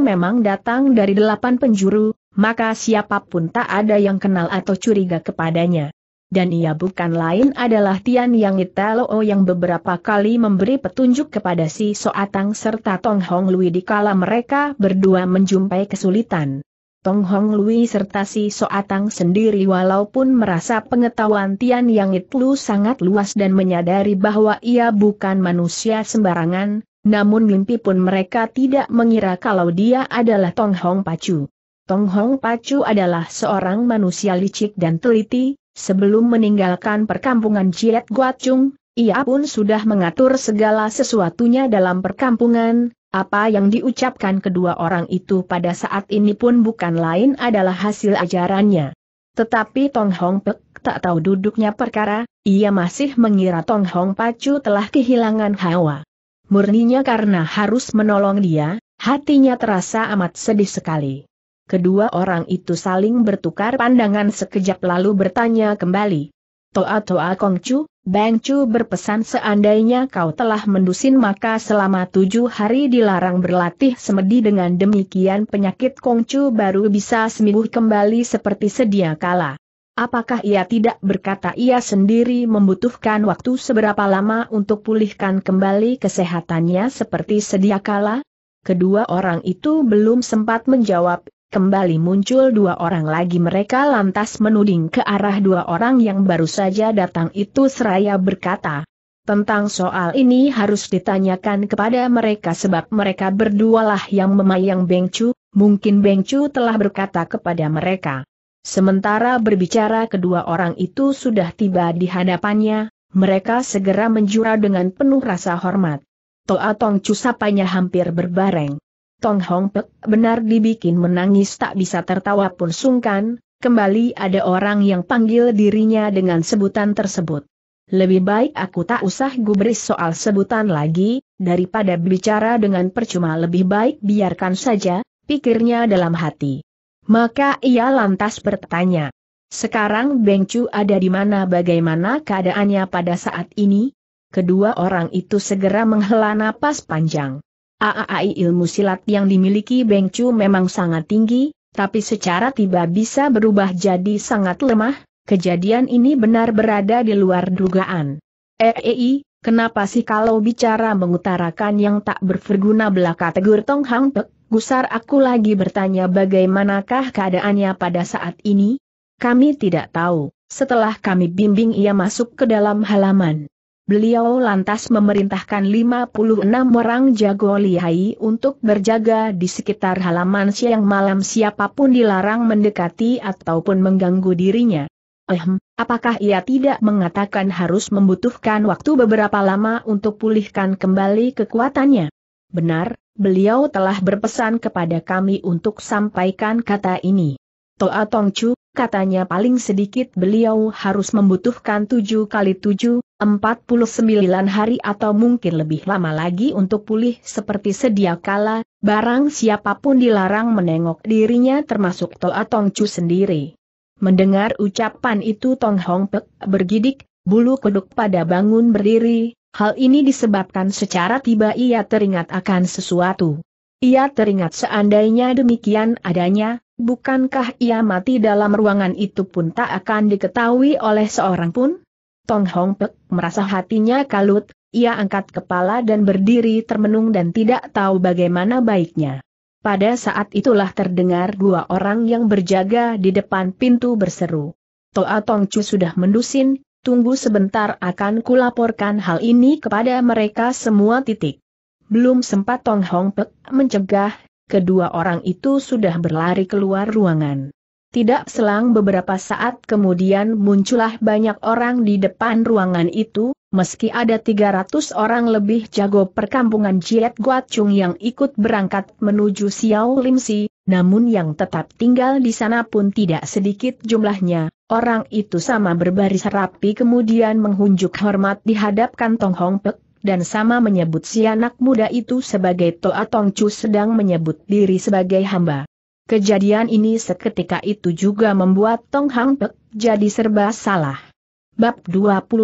memang datang dari delapan penjuru, maka siapapun tak ada yang kenal atau curiga kepadanya. Dan ia bukan lain adalah Tian Yang Italo yang beberapa kali memberi petunjuk kepada si Soatang serta Tong Hong Lui di kala mereka berdua menjumpai kesulitan. Tong Hong Lui serta si Soatang sendiri walaupun merasa pengetahuan Tian Yang Itlu sangat luas dan menyadari bahwa ia bukan manusia sembarangan, namun mimpi pun mereka tidak mengira kalau dia adalah Tong Hong Pacu. Tong Hong Pacu adalah seorang manusia licik dan teliti, sebelum meninggalkan perkampungan Ciet Guacung, ia pun sudah mengatur segala sesuatunya dalam perkampungan, apa yang diucapkan kedua orang itu pada saat ini pun bukan lain adalah hasil ajarannya. Tetapi Tong Hong Pek tak tahu duduknya perkara, ia masih mengira Tong Hong Pacu telah kehilangan hawa. Murninya karena harus menolong dia, hatinya terasa amat sedih sekali. Kedua orang itu saling bertukar pandangan sekejap lalu bertanya kembali. Toa Toa Kongcu, Bang Chu berpesan seandainya kau telah mendusin maka selama tujuh hari dilarang berlatih semedi dengan demikian penyakit Kongcu baru bisa sembuh kembali seperti sedia kala. Apakah ia tidak berkata ia sendiri membutuhkan waktu seberapa lama untuk pulihkan kembali kesehatannya seperti sedia kala? Kedua orang itu belum sempat menjawab, kembali muncul dua orang lagi mereka lantas menuding ke arah dua orang yang baru saja datang itu seraya berkata. Tentang soal ini harus ditanyakan kepada mereka sebab mereka berdualah yang memayang Bengcu, mungkin Bengcu telah berkata kepada mereka. Sementara berbicara kedua orang itu sudah tiba di hadapannya, mereka segera menjura dengan penuh rasa hormat. Toa Tong sapanya hampir berbareng. Tong Hong Pek benar dibikin menangis tak bisa tertawa pun sungkan, kembali ada orang yang panggil dirinya dengan sebutan tersebut. Lebih baik aku tak usah gubris soal sebutan lagi, daripada bicara dengan percuma lebih baik biarkan saja, pikirnya dalam hati. Maka ia lantas bertanya. Sekarang Beng Chu ada di mana bagaimana keadaannya pada saat ini? Kedua orang itu segera menghela napas panjang. AAI ilmu silat yang dimiliki Beng Chu memang sangat tinggi, tapi secara tiba bisa berubah jadi sangat lemah, kejadian ini benar berada di luar dugaan. EEI, eh, eh, kenapa sih kalau bicara mengutarakan yang tak berverguna belaka tegur Tong Hang Pek, gusar aku lagi bertanya bagaimanakah keadaannya pada saat ini? Kami tidak tahu, setelah kami bimbing ia masuk ke dalam halaman. Beliau lantas memerintahkan 56 orang jago lihai untuk berjaga di sekitar halaman siang malam siapapun dilarang mendekati ataupun mengganggu dirinya. Ehm, apakah ia tidak mengatakan harus membutuhkan waktu beberapa lama untuk pulihkan kembali kekuatannya? Benar, beliau telah berpesan kepada kami untuk sampaikan kata ini. Toa Tongcu, katanya paling sedikit beliau harus membutuhkan tujuh kali tujuh 49 hari atau mungkin lebih lama lagi untuk pulih seperti sedia kala, barang siapapun dilarang menengok dirinya termasuk Toa Tong Chu sendiri. Mendengar ucapan itu Tong Hong Pek bergidik, bulu kuduk pada bangun berdiri, hal ini disebabkan secara tiba ia teringat akan sesuatu. Ia teringat seandainya demikian adanya, bukankah ia mati dalam ruangan itu pun tak akan diketahui oleh seorang pun? Tong Hong Pek merasa hatinya kalut, ia angkat kepala dan berdiri termenung dan tidak tahu bagaimana baiknya. Pada saat itulah terdengar dua orang yang berjaga di depan pintu berseru. Toa Tong Chu sudah mendusin, tunggu sebentar akan kulaporkan hal ini kepada mereka semua titik. Belum sempat Tong Hong Pek mencegah, kedua orang itu sudah berlari keluar ruangan. Tidak selang beberapa saat kemudian muncullah banyak orang di depan ruangan itu, meski ada 300 orang lebih jago perkampungan Jiet Chung yang ikut berangkat menuju Xiao Si, namun yang tetap tinggal di sana pun tidak sedikit jumlahnya. Orang itu sama berbaris rapi kemudian menghunjuk hormat dihadapkan Tong Hong Pek, dan sama menyebut si anak muda itu sebagai Toa Tong Chu sedang menyebut diri sebagai hamba. Kejadian ini seketika itu juga membuat Tong Hang Pek jadi serba salah. Bab 25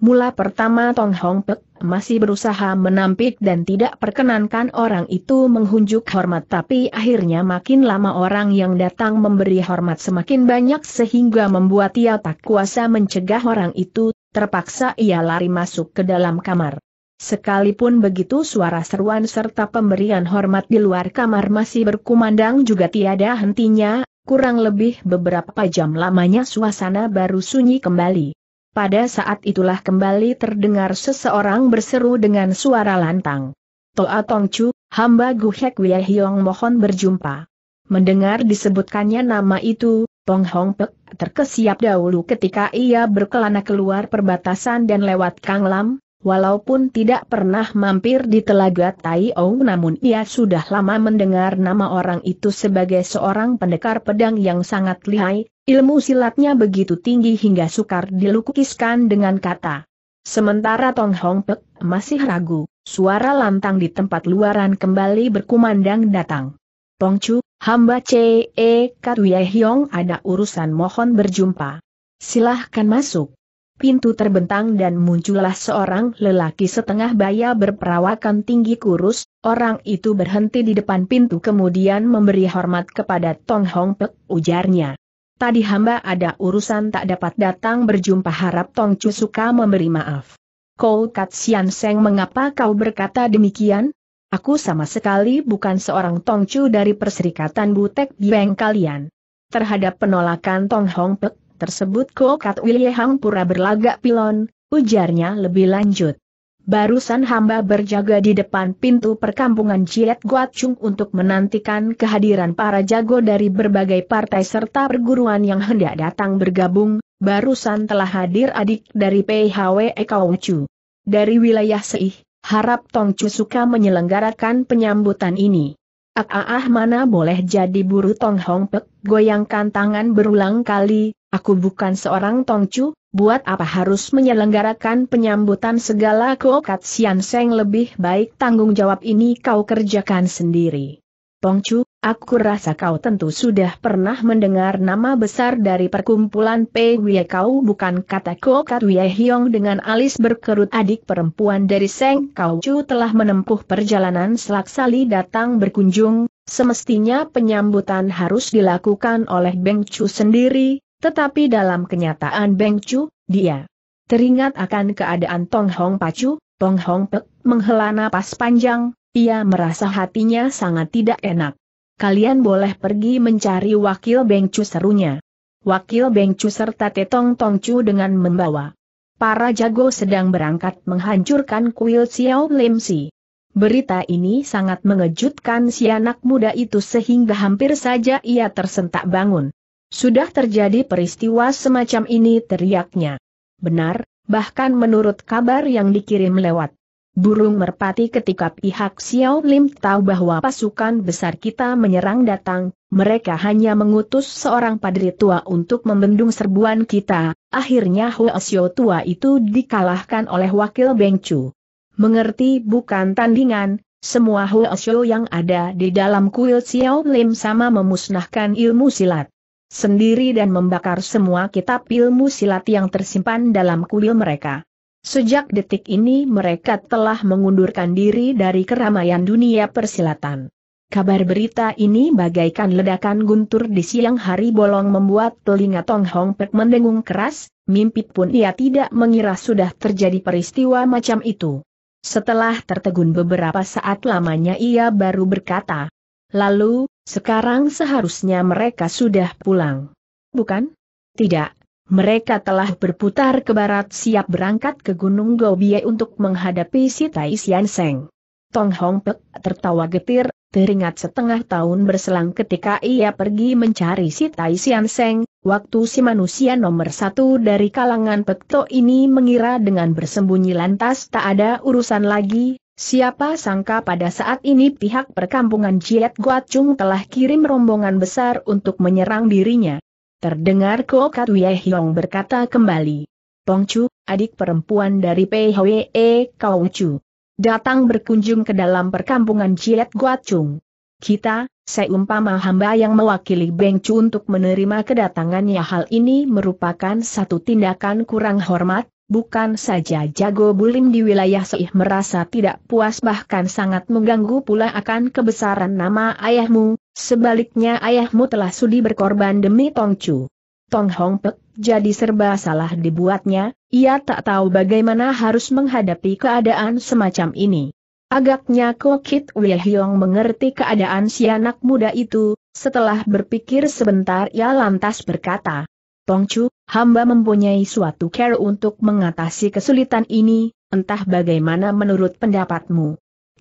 Mula pertama Tong Hong Pek masih berusaha menampik dan tidak perkenankan orang itu menghunjuk hormat tapi akhirnya makin lama orang yang datang memberi hormat semakin banyak sehingga membuat ia tak kuasa mencegah orang itu, terpaksa ia lari masuk ke dalam kamar. Sekalipun begitu suara seruan serta pemberian hormat di luar kamar masih berkumandang juga tiada hentinya, kurang lebih beberapa jam lamanya suasana baru sunyi kembali. Pada saat itulah kembali terdengar seseorang berseru dengan suara lantang. Toa Tongcu, hamba Guhek Wiehyong mohon berjumpa. Mendengar disebutkannya nama itu, Tong Hong Pek terkesiap dahulu ketika ia berkelana keluar perbatasan dan lewat Kang Lam, Walaupun tidak pernah mampir di telaga Tai O, namun ia sudah lama mendengar nama orang itu sebagai seorang pendekar pedang yang sangat lihai, ilmu silatnya begitu tinggi hingga sukar dilukiskan dengan kata. Sementara Tong Hong Pek masih ragu, suara lantang di tempat luaran kembali berkumandang datang. Tong Chu, hamba C.E. Katwie Hiong ada urusan mohon berjumpa. Silahkan masuk pintu terbentang dan muncullah seorang lelaki setengah baya berperawakan tinggi kurus, orang itu berhenti di depan pintu kemudian memberi hormat kepada Tong Hong Pek, ujarnya. Tadi hamba ada urusan tak dapat datang berjumpa harap Tong Chu suka memberi maaf. Kau Kat Sian Seng mengapa kau berkata demikian? Aku sama sekali bukan seorang Tong Chu dari Perserikatan Butek Bieng kalian. Terhadap penolakan Tong Hong Pek, tersebut Kokat Wilihang Pura berlagak pilon, ujarnya lebih lanjut. Barusan hamba berjaga di depan pintu perkampungan Ciet Guacung untuk menantikan kehadiran para jago dari berbagai partai serta perguruan yang hendak datang bergabung, barusan telah hadir adik dari PHW Eka Ekaucu. Dari wilayah Seih, harap Chu suka menyelenggarakan penyambutan ini. Aah mana boleh jadi buru Tong Hong Pek, goyangkan tangan berulang kali, aku bukan seorang Tong Chu. buat apa harus menyelenggarakan penyambutan segala kokat Sian Seng lebih baik tanggung jawab ini kau kerjakan sendiri. Tong Chu. Aku rasa kau tentu sudah pernah mendengar nama besar dari perkumpulan Pei Kau bukan kata Ko Kat Hyong dengan alis berkerut adik perempuan dari Seng Kau Chu telah menempuh perjalanan selaksali datang berkunjung, semestinya penyambutan harus dilakukan oleh Beng Chu sendiri, tetapi dalam kenyataan Beng Chu, dia teringat akan keadaan Tong Hong Pacu, Tong Hong Pek menghela napas panjang, ia merasa hatinya sangat tidak enak. Kalian boleh pergi mencari wakil Bengcu serunya. Wakil Bengcu serta Tetong Tongcu dengan membawa para jago sedang berangkat menghancurkan kuil Xiao Lim Si. Berita ini sangat mengejutkan si anak muda itu sehingga hampir saja ia tersentak bangun. Sudah terjadi peristiwa semacam ini teriaknya. Benar, bahkan menurut kabar yang dikirim lewat Burung merpati ketika pihak Xiao Lim tahu bahwa pasukan besar kita menyerang datang, mereka hanya mengutus seorang padri tua untuk membendung serbuan kita, akhirnya Huo Xiao tua itu dikalahkan oleh wakil Beng Chu. Mengerti bukan tandingan, semua Huo Xiao yang ada di dalam kuil Xiao Lim sama memusnahkan ilmu silat sendiri dan membakar semua kitab ilmu silat yang tersimpan dalam kuil mereka. Sejak detik ini mereka telah mengundurkan diri dari keramaian dunia persilatan. Kabar berita ini bagaikan ledakan guntur di siang hari bolong membuat telinga Tong Hong Pek mendengung keras, mimpi pun ia tidak mengira sudah terjadi peristiwa macam itu. Setelah tertegun beberapa saat lamanya ia baru berkata, Lalu, sekarang seharusnya mereka sudah pulang. Bukan? Tidak, mereka telah berputar ke barat siap berangkat ke Gunung Gobie untuk menghadapi si Tai Sian Seng. Tong Hong Pek tertawa getir, teringat setengah tahun berselang ketika ia pergi mencari si Tai Sian Seng, waktu si manusia nomor satu dari kalangan to ini mengira dengan bersembunyi lantas tak ada urusan lagi, Siapa sangka pada saat ini pihak perkampungan Jiet Guacung telah kirim rombongan besar untuk menyerang dirinya. Terdengar Ko Kat Hyong berkata kembali. Pong Chu, adik perempuan dari PHWE Kau Chu. Datang berkunjung ke dalam perkampungan Ciet Chung. Kita, seumpama hamba yang mewakili Beng Chu untuk menerima kedatangannya hal ini merupakan satu tindakan kurang hormat, bukan saja jago bulim di wilayah Seih merasa tidak puas bahkan sangat mengganggu pula akan kebesaran nama ayahmu, Sebaliknya ayahmu telah sudi berkorban demi Tongcu. Tong Hong Pek jadi serba salah dibuatnya, ia tak tahu bagaimana harus menghadapi keadaan semacam ini. Agaknya Kokit Wilhyong mengerti keadaan si anak muda itu, setelah berpikir sebentar ia lantas berkata, Tongcu, hamba mempunyai suatu care untuk mengatasi kesulitan ini, entah bagaimana menurut pendapatmu.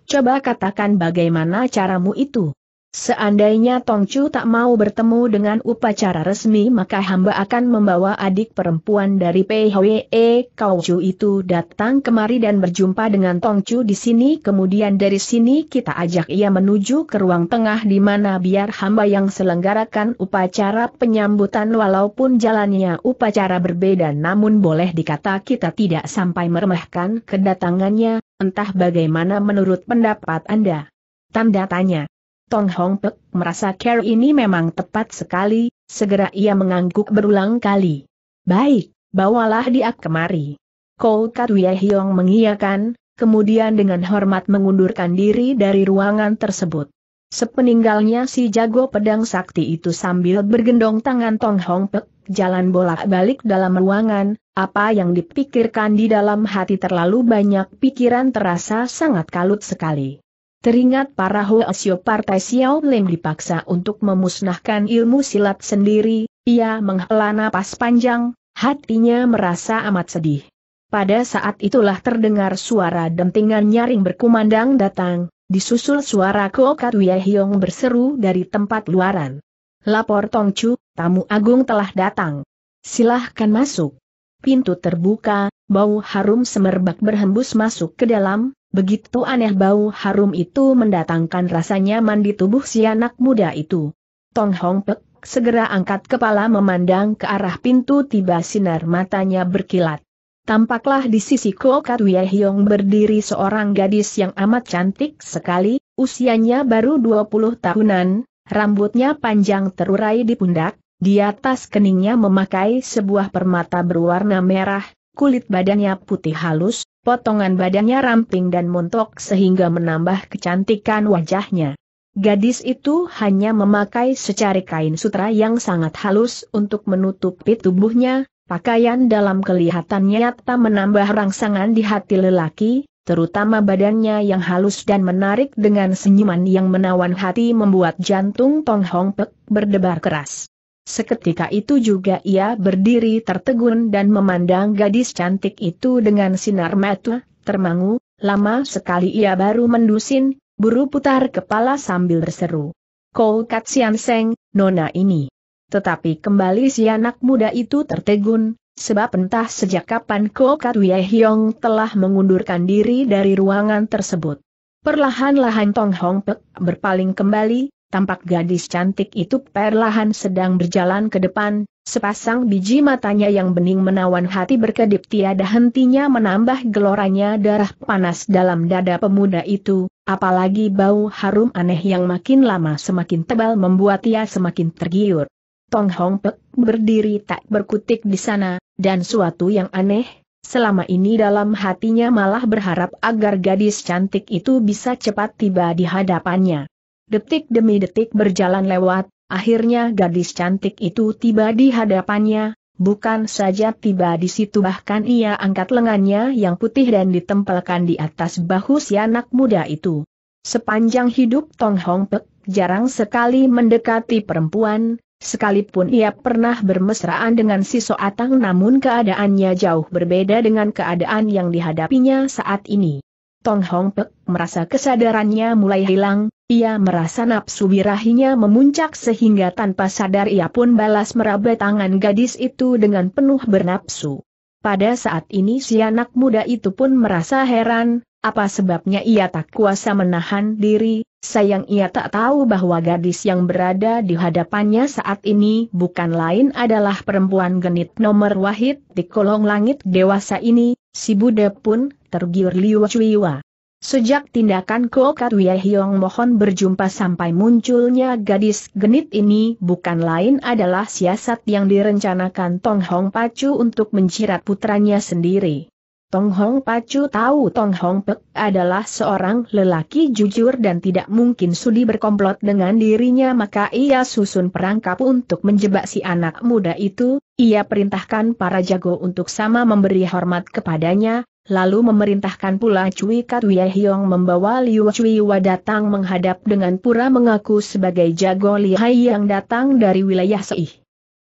Coba katakan bagaimana caramu itu. Seandainya Tong Chu tak mau bertemu dengan upacara resmi maka hamba akan membawa adik perempuan dari PHWE e, Chu itu datang kemari dan berjumpa dengan Tong Chu di sini kemudian dari sini kita ajak ia menuju ke ruang tengah di mana biar hamba yang selenggarakan upacara penyambutan walaupun jalannya upacara berbeda namun boleh dikata kita tidak sampai meremehkan kedatangannya, entah bagaimana menurut pendapat Anda. Tanda tanya. Tong Hong Pek merasa care ini memang tepat sekali, segera ia mengangguk berulang kali. Baik, bawalah dia kemari. Kou Wei Hiong mengiyakan, kemudian dengan hormat mengundurkan diri dari ruangan tersebut. Sepeninggalnya si jago pedang sakti itu sambil bergendong tangan Tong Hong Pek jalan bolak-balik dalam ruangan, apa yang dipikirkan di dalam hati terlalu banyak pikiran terasa sangat kalut sekali. Teringat para Hoesio Partai Xiao Lim dipaksa untuk memusnahkan ilmu silat sendiri, ia menghela napas panjang, hatinya merasa amat sedih. Pada saat itulah terdengar suara dentingan nyaring berkumandang datang, disusul suara Kokat Wiehyong berseru dari tempat luaran. Lapor Tongcu, tamu agung telah datang. Silahkan masuk. Pintu terbuka, bau harum semerbak berhembus masuk ke dalam, Begitu aneh bau harum itu mendatangkan rasa nyaman di tubuh si anak muda itu. Tong Hong Pek segera angkat kepala memandang ke arah pintu tiba sinar matanya berkilat. Tampaklah di sisi Kokat Wei Hyong berdiri seorang gadis yang amat cantik sekali, usianya baru 20 tahunan, rambutnya panjang terurai di pundak, di atas keningnya memakai sebuah permata berwarna merah, kulit badannya putih halus, potongan badannya ramping dan montok sehingga menambah kecantikan wajahnya. Gadis itu hanya memakai secari kain sutra yang sangat halus untuk menutupi tubuhnya, pakaian dalam kelihatannya nyata menambah rangsangan di hati lelaki, terutama badannya yang halus dan menarik dengan senyuman yang menawan hati membuat jantung Tong Hong Pek berdebar keras. Seketika itu juga ia berdiri tertegun dan memandang gadis cantik itu dengan sinar mata, termangu, lama sekali ia baru mendusin, buru putar kepala sambil berseru. Kau Kat Sian Seng, nona ini. Tetapi kembali si anak muda itu tertegun, sebab entah sejak kapan Kau Kat Wie Hyong telah mengundurkan diri dari ruangan tersebut. Perlahan-lahan Tong Hong Pek berpaling kembali, tampak gadis cantik itu perlahan sedang berjalan ke depan, sepasang biji matanya yang bening menawan hati berkedip tiada hentinya menambah geloranya darah panas dalam dada pemuda itu, apalagi bau harum aneh yang makin lama semakin tebal membuat ia semakin tergiur. Tong Hong Pek berdiri tak berkutik di sana, dan suatu yang aneh, Selama ini dalam hatinya malah berharap agar gadis cantik itu bisa cepat tiba di hadapannya. Detik demi detik berjalan lewat, akhirnya gadis cantik itu tiba di hadapannya, bukan saja tiba di situ bahkan ia angkat lengannya yang putih dan ditempelkan di atas bahu si anak muda itu. Sepanjang hidup Tong Hong Pek jarang sekali mendekati perempuan, sekalipun ia pernah bermesraan dengan si Soatang namun keadaannya jauh berbeda dengan keadaan yang dihadapinya saat ini. Tong Hong Pek merasa kesadarannya mulai hilang, ia merasa nafsu birahinya memuncak sehingga tanpa sadar ia pun balas meraba tangan gadis itu dengan penuh bernapsu. Pada saat ini si anak muda itu pun merasa heran, apa sebabnya ia tak kuasa menahan diri, Sayang ia tak tahu bahwa gadis yang berada di hadapannya saat ini bukan lain adalah perempuan genit nomor wahid di kolong langit dewasa ini, si Buddha pun tergiur liwa cuiwa. Sejak tindakan Kokat Hyong Mohon berjumpa sampai munculnya gadis genit ini bukan lain adalah siasat yang direncanakan Tong Hong Pacu untuk menjerat putranya sendiri. Tong Hong Pacu tahu Tong Hong Pek adalah seorang lelaki jujur dan tidak mungkin sudi berkomplot dengan dirinya maka ia susun perangkap untuk menjebak si anak muda itu, ia perintahkan para jago untuk sama memberi hormat kepadanya, lalu memerintahkan pula Cui Katwia Hiong membawa Liu Cui Wa datang menghadap dengan pura mengaku sebagai jago lihai yang datang dari wilayah Seih.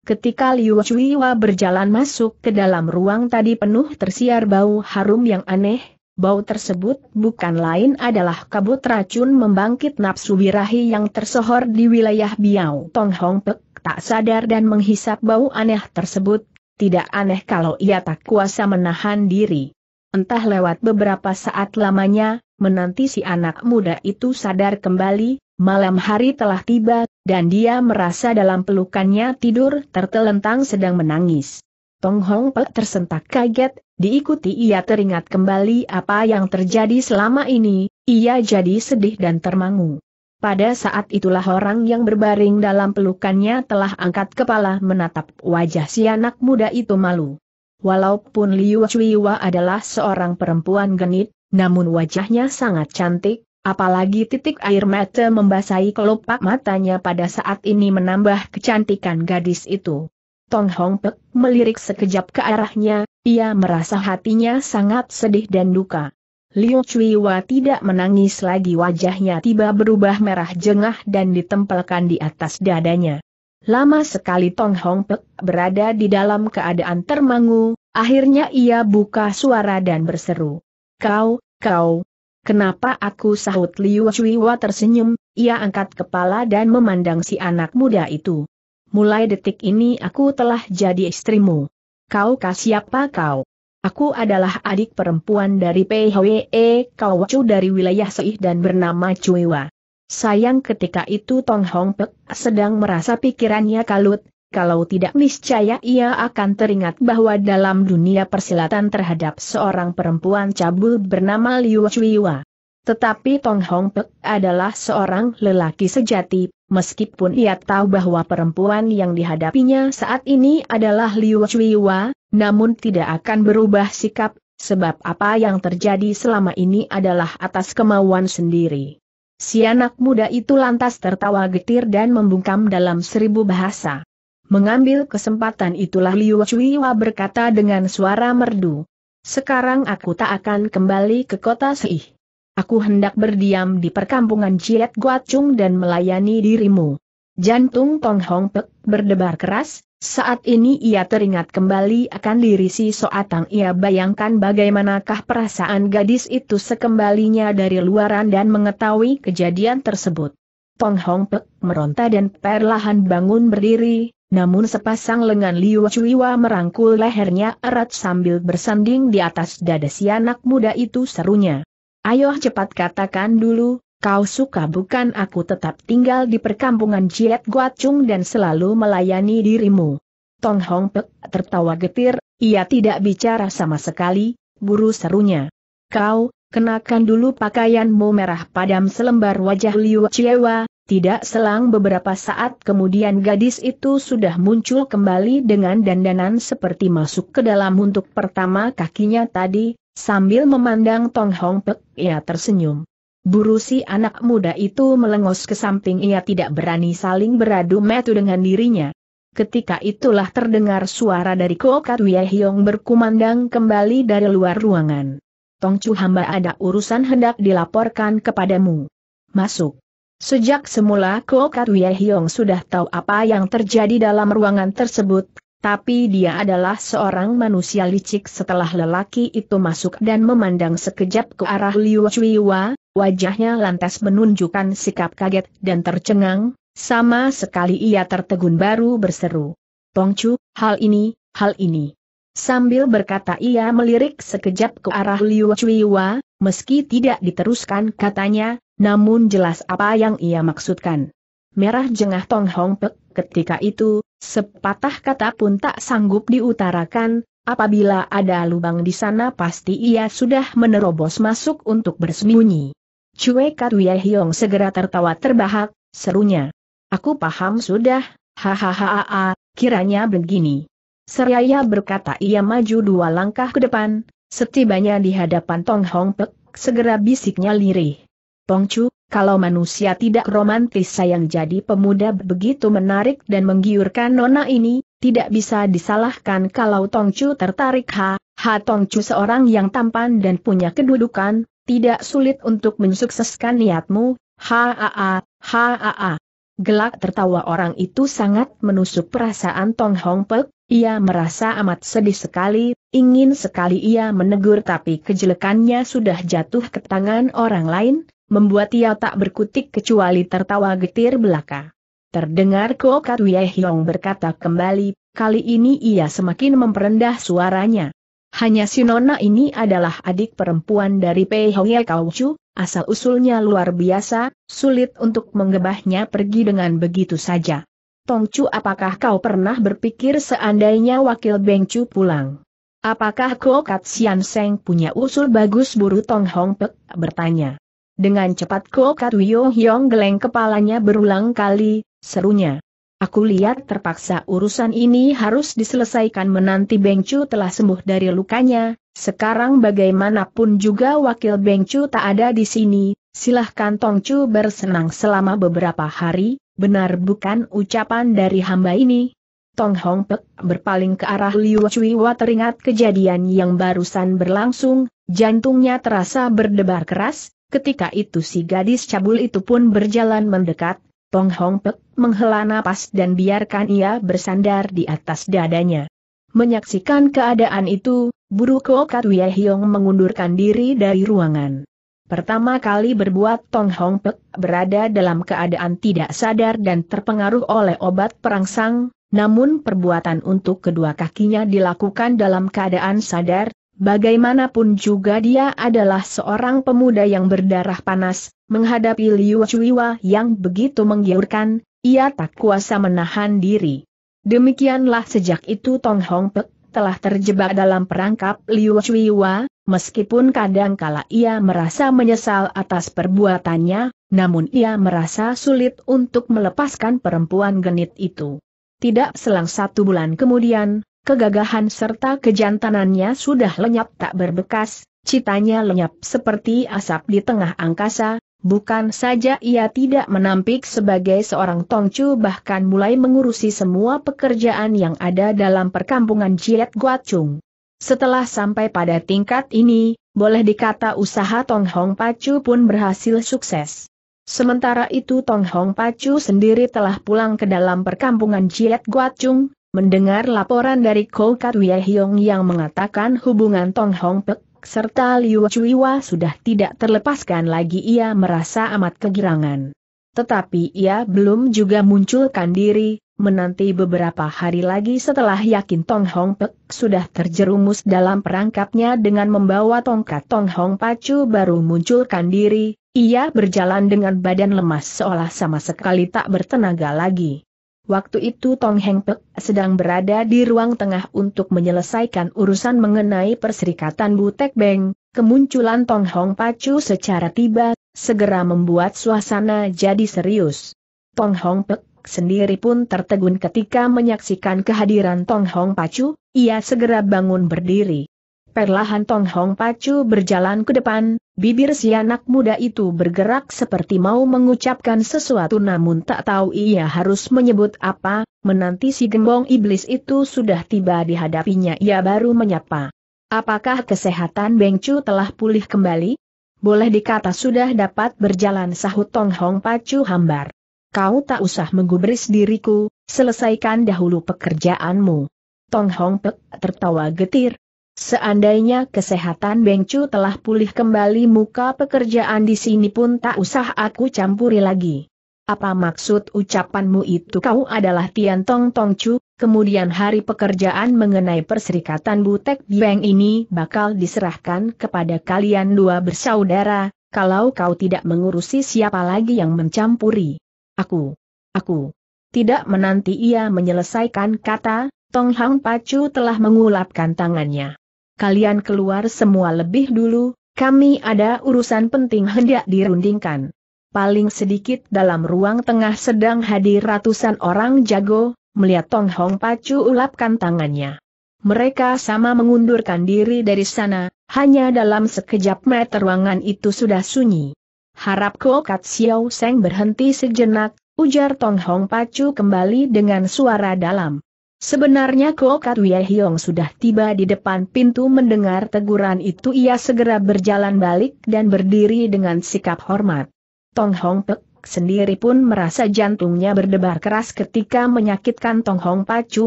Ketika Liu Chuiwa berjalan masuk ke dalam ruang tadi penuh tersiar bau harum yang aneh, bau tersebut bukan lain adalah kabut racun membangkit nafsu Wirahi yang tersohor di wilayah Biao Tong Hong Pek tak sadar dan menghisap bau aneh tersebut, tidak aneh kalau ia tak kuasa menahan diri. Entah lewat beberapa saat lamanya, menanti si anak muda itu sadar kembali, Malam hari telah tiba, dan dia merasa dalam pelukannya tidur tertelentang sedang menangis. Tong Hong Pek tersentak kaget, diikuti ia teringat kembali apa yang terjadi selama ini, ia jadi sedih dan termangu. Pada saat itulah orang yang berbaring dalam pelukannya telah angkat kepala menatap wajah si anak muda itu malu. Walaupun Liu Chuiwa adalah seorang perempuan genit, namun wajahnya sangat cantik, apalagi titik air mata membasahi kelopak matanya pada saat ini menambah kecantikan gadis itu. Tong Hong Pek melirik sekejap ke arahnya, ia merasa hatinya sangat sedih dan duka. Liu Cui Wa tidak menangis lagi wajahnya tiba berubah merah jengah dan ditempelkan di atas dadanya. Lama sekali Tong Hong Pek berada di dalam keadaan termangu, akhirnya ia buka suara dan berseru. Kau, kau, Kenapa aku sahut Liu Chuiwa tersenyum, ia angkat kepala dan memandang si anak muda itu. Mulai detik ini aku telah jadi istrimu. Kau kah siapa kau? Aku adalah adik perempuan dari PHWE e. Kawacu dari wilayah Seih dan bernama Chuiwa. Sayang ketika itu Tong Hong Pek sedang merasa pikirannya kalut, kalau tidak niscaya ia akan teringat bahwa dalam dunia persilatan terhadap seorang perempuan cabul bernama Liu Chuiwa. Tetapi Tong Hong Pek adalah seorang lelaki sejati, meskipun ia tahu bahwa perempuan yang dihadapinya saat ini adalah Liu Chuiwa, namun tidak akan berubah sikap, sebab apa yang terjadi selama ini adalah atas kemauan sendiri. Si anak muda itu lantas tertawa getir dan membungkam dalam seribu bahasa. Mengambil kesempatan itulah Liu Chuiwa berkata dengan suara merdu. Sekarang aku tak akan kembali ke kota Sih. Aku hendak berdiam di perkampungan Ciet Guacung dan melayani dirimu. Jantung Tong Hong Pek berdebar keras, saat ini ia teringat kembali akan diri si Soatang ia bayangkan bagaimanakah perasaan gadis itu sekembalinya dari luaran dan mengetahui kejadian tersebut. Tong Hong Pek meronta dan perlahan bangun berdiri, namun sepasang lengan Liu Chuiwa merangkul lehernya erat sambil bersanding di atas dada si anak muda itu serunya. Ayo cepat katakan dulu, kau suka bukan aku tetap tinggal di perkampungan Ciet Guacung dan selalu melayani dirimu. Tong Hong Pek tertawa getir, ia tidak bicara sama sekali, buru serunya. Kau, kenakan dulu pakaianmu merah padam selembar wajah Liu Chiewa, tidak selang beberapa saat kemudian gadis itu sudah muncul kembali dengan dandanan seperti masuk ke dalam untuk pertama kakinya tadi, sambil memandang Tong Hong Pek, ia tersenyum. Buru anak muda itu melengos ke samping ia tidak berani saling beradu metu dengan dirinya. Ketika itulah terdengar suara dari Kokat Hyong berkumandang kembali dari luar ruangan. Tong Chu hamba ada urusan hendak dilaporkan kepadamu. Masuk. Sejak semula Kokat Wiehyong sudah tahu apa yang terjadi dalam ruangan tersebut, tapi dia adalah seorang manusia licik setelah lelaki itu masuk dan memandang sekejap ke arah Liu Chuiwa, wajahnya lantas menunjukkan sikap kaget dan tercengang, sama sekali ia tertegun baru berseru. Pongcu, hal ini, hal ini. Sambil berkata ia melirik sekejap ke arah Liu Chuiwa, meski tidak diteruskan katanya, namun jelas apa yang ia maksudkan. Merah jengah Tong Hong Pek ketika itu, sepatah kata pun tak sanggup diutarakan, apabila ada lubang di sana pasti ia sudah menerobos masuk untuk bersembunyi. Cue Katwia Hiong segera tertawa terbahak, serunya. Aku paham sudah, hahaha, kiranya begini. Seraya berkata ia maju dua langkah ke depan, setibanya di hadapan Tong Hong Pek, segera bisiknya lirih. Pongcu, kalau manusia tidak romantis sayang jadi pemuda begitu menarik dan menggiurkan nona ini, tidak bisa disalahkan kalau Tongcu tertarik ha, ha Tongcu seorang yang tampan dan punya kedudukan, tidak sulit untuk mensukseskan niatmu, ha ha ha, ha ha. ha. Gelak tertawa orang itu sangat menusuk perasaan Tong Hong Pek, ia merasa amat sedih sekali, ingin sekali ia menegur tapi kejelekannya sudah jatuh ke tangan orang lain, membuat ia tak berkutik kecuali tertawa getir belaka. Terdengar Ko Wei Hiong berkata kembali, kali ini ia semakin memperendah suaranya. Hanya si Nona ini adalah adik perempuan dari Pei Kau Kauchu, asal-usulnya luar biasa, sulit untuk menggebahnya pergi dengan begitu saja. Tongcu apakah kau pernah berpikir seandainya wakil Bengcu pulang? Apakah Ko Sian Seng punya usul bagus buru Tong Hong Pek? bertanya. Dengan cepat Ko Wio Hyong geleng kepalanya berulang kali, serunya. Aku lihat terpaksa urusan ini harus diselesaikan menanti Beng Chu telah sembuh dari lukanya, sekarang bagaimanapun juga wakil Beng Chu tak ada di sini, silahkan Tong Chu bersenang selama beberapa hari, benar bukan ucapan dari hamba ini? Tong Hong Pek berpaling ke arah Liu Chui Wa teringat kejadian yang barusan berlangsung, jantungnya terasa berdebar keras, Ketika itu si gadis cabul itu pun berjalan mendekat, Tong Hong Pek menghela napas dan biarkan ia bersandar di atas dadanya. Menyaksikan keadaan itu, Buru Ko Katwia Hiong mengundurkan diri dari ruangan. Pertama kali berbuat Tong Hong Pek berada dalam keadaan tidak sadar dan terpengaruh oleh obat perangsang, namun perbuatan untuk kedua kakinya dilakukan dalam keadaan sadar, Bagaimanapun juga dia adalah seorang pemuda yang berdarah panas, menghadapi Liu Chuiwa yang begitu menggiurkan, ia tak kuasa menahan diri. Demikianlah sejak itu Tong Hong Pek telah terjebak dalam perangkap Liu Chuiwa, meskipun kadangkala ia merasa menyesal atas perbuatannya, namun ia merasa sulit untuk melepaskan perempuan genit itu. Tidak selang satu bulan kemudian, Kegagahan serta kejantanannya sudah lenyap tak berbekas, citanya lenyap seperti asap di tengah angkasa, bukan saja ia tidak menampik sebagai seorang tongcu bahkan mulai mengurusi semua pekerjaan yang ada dalam perkampungan Jiet Guacung. Setelah sampai pada tingkat ini, boleh dikata usaha Tong Hong Pacu pun berhasil sukses. Sementara itu Tong Hong Pacu sendiri telah pulang ke dalam perkampungan Jiet Guacung, Mendengar laporan dari Kou Katwia yang mengatakan hubungan Tong Hong Pek serta Liu Chuiwa sudah tidak terlepaskan lagi ia merasa amat kegirangan. Tetapi ia belum juga munculkan diri, menanti beberapa hari lagi setelah yakin Tong Hong Pek sudah terjerumus dalam perangkapnya dengan membawa tongkat Tong Hong Pacu baru munculkan diri, ia berjalan dengan badan lemas seolah sama sekali tak bertenaga lagi. Waktu itu Tong Heng Pek sedang berada di ruang tengah untuk menyelesaikan urusan mengenai perserikatan Butek Beng, kemunculan Tong Hong Pacu secara tiba, segera membuat suasana jadi serius. Tong Hong Pek sendiri pun tertegun ketika menyaksikan kehadiran Tong Hong Pacu, ia segera bangun berdiri. Perlahan Tong Hong Pacu berjalan ke depan, bibir si anak muda itu bergerak seperti mau mengucapkan sesuatu namun tak tahu ia harus menyebut apa, menanti si gembong iblis itu sudah tiba di hadapinya ia baru menyapa. Apakah kesehatan Beng Chu telah pulih kembali? Boleh dikata sudah dapat berjalan sahut Tong Hong Pacu hambar. Kau tak usah menggubris diriku, selesaikan dahulu pekerjaanmu. Tong Hong Pek tertawa getir, Seandainya kesehatan Beng Chu telah pulih kembali muka pekerjaan di sini pun tak usah aku campuri lagi. Apa maksud ucapanmu itu kau adalah Tian Tong Tong Chu, kemudian hari pekerjaan mengenai perserikatan Butek Bieng ini bakal diserahkan kepada kalian dua bersaudara, kalau kau tidak mengurusi siapa lagi yang mencampuri. Aku, aku, tidak menanti ia menyelesaikan kata, Tong Hang Pacu telah mengulapkan tangannya kalian keluar semua lebih dulu, kami ada urusan penting hendak dirundingkan. Paling sedikit dalam ruang tengah sedang hadir ratusan orang jago, melihat Tong Hong Pacu ulapkan tangannya. Mereka sama mengundurkan diri dari sana, hanya dalam sekejap meter ruangan itu sudah sunyi. Harap Kokat Xiao Seng berhenti sejenak, ujar Tong Hong Pacu kembali dengan suara dalam. Sebenarnya Klokat Hyong sudah tiba di depan pintu mendengar teguran itu ia segera berjalan balik dan berdiri dengan sikap hormat. Tong Hong Pek sendiri pun merasa jantungnya berdebar keras ketika menyakitkan Tong Hong Pacu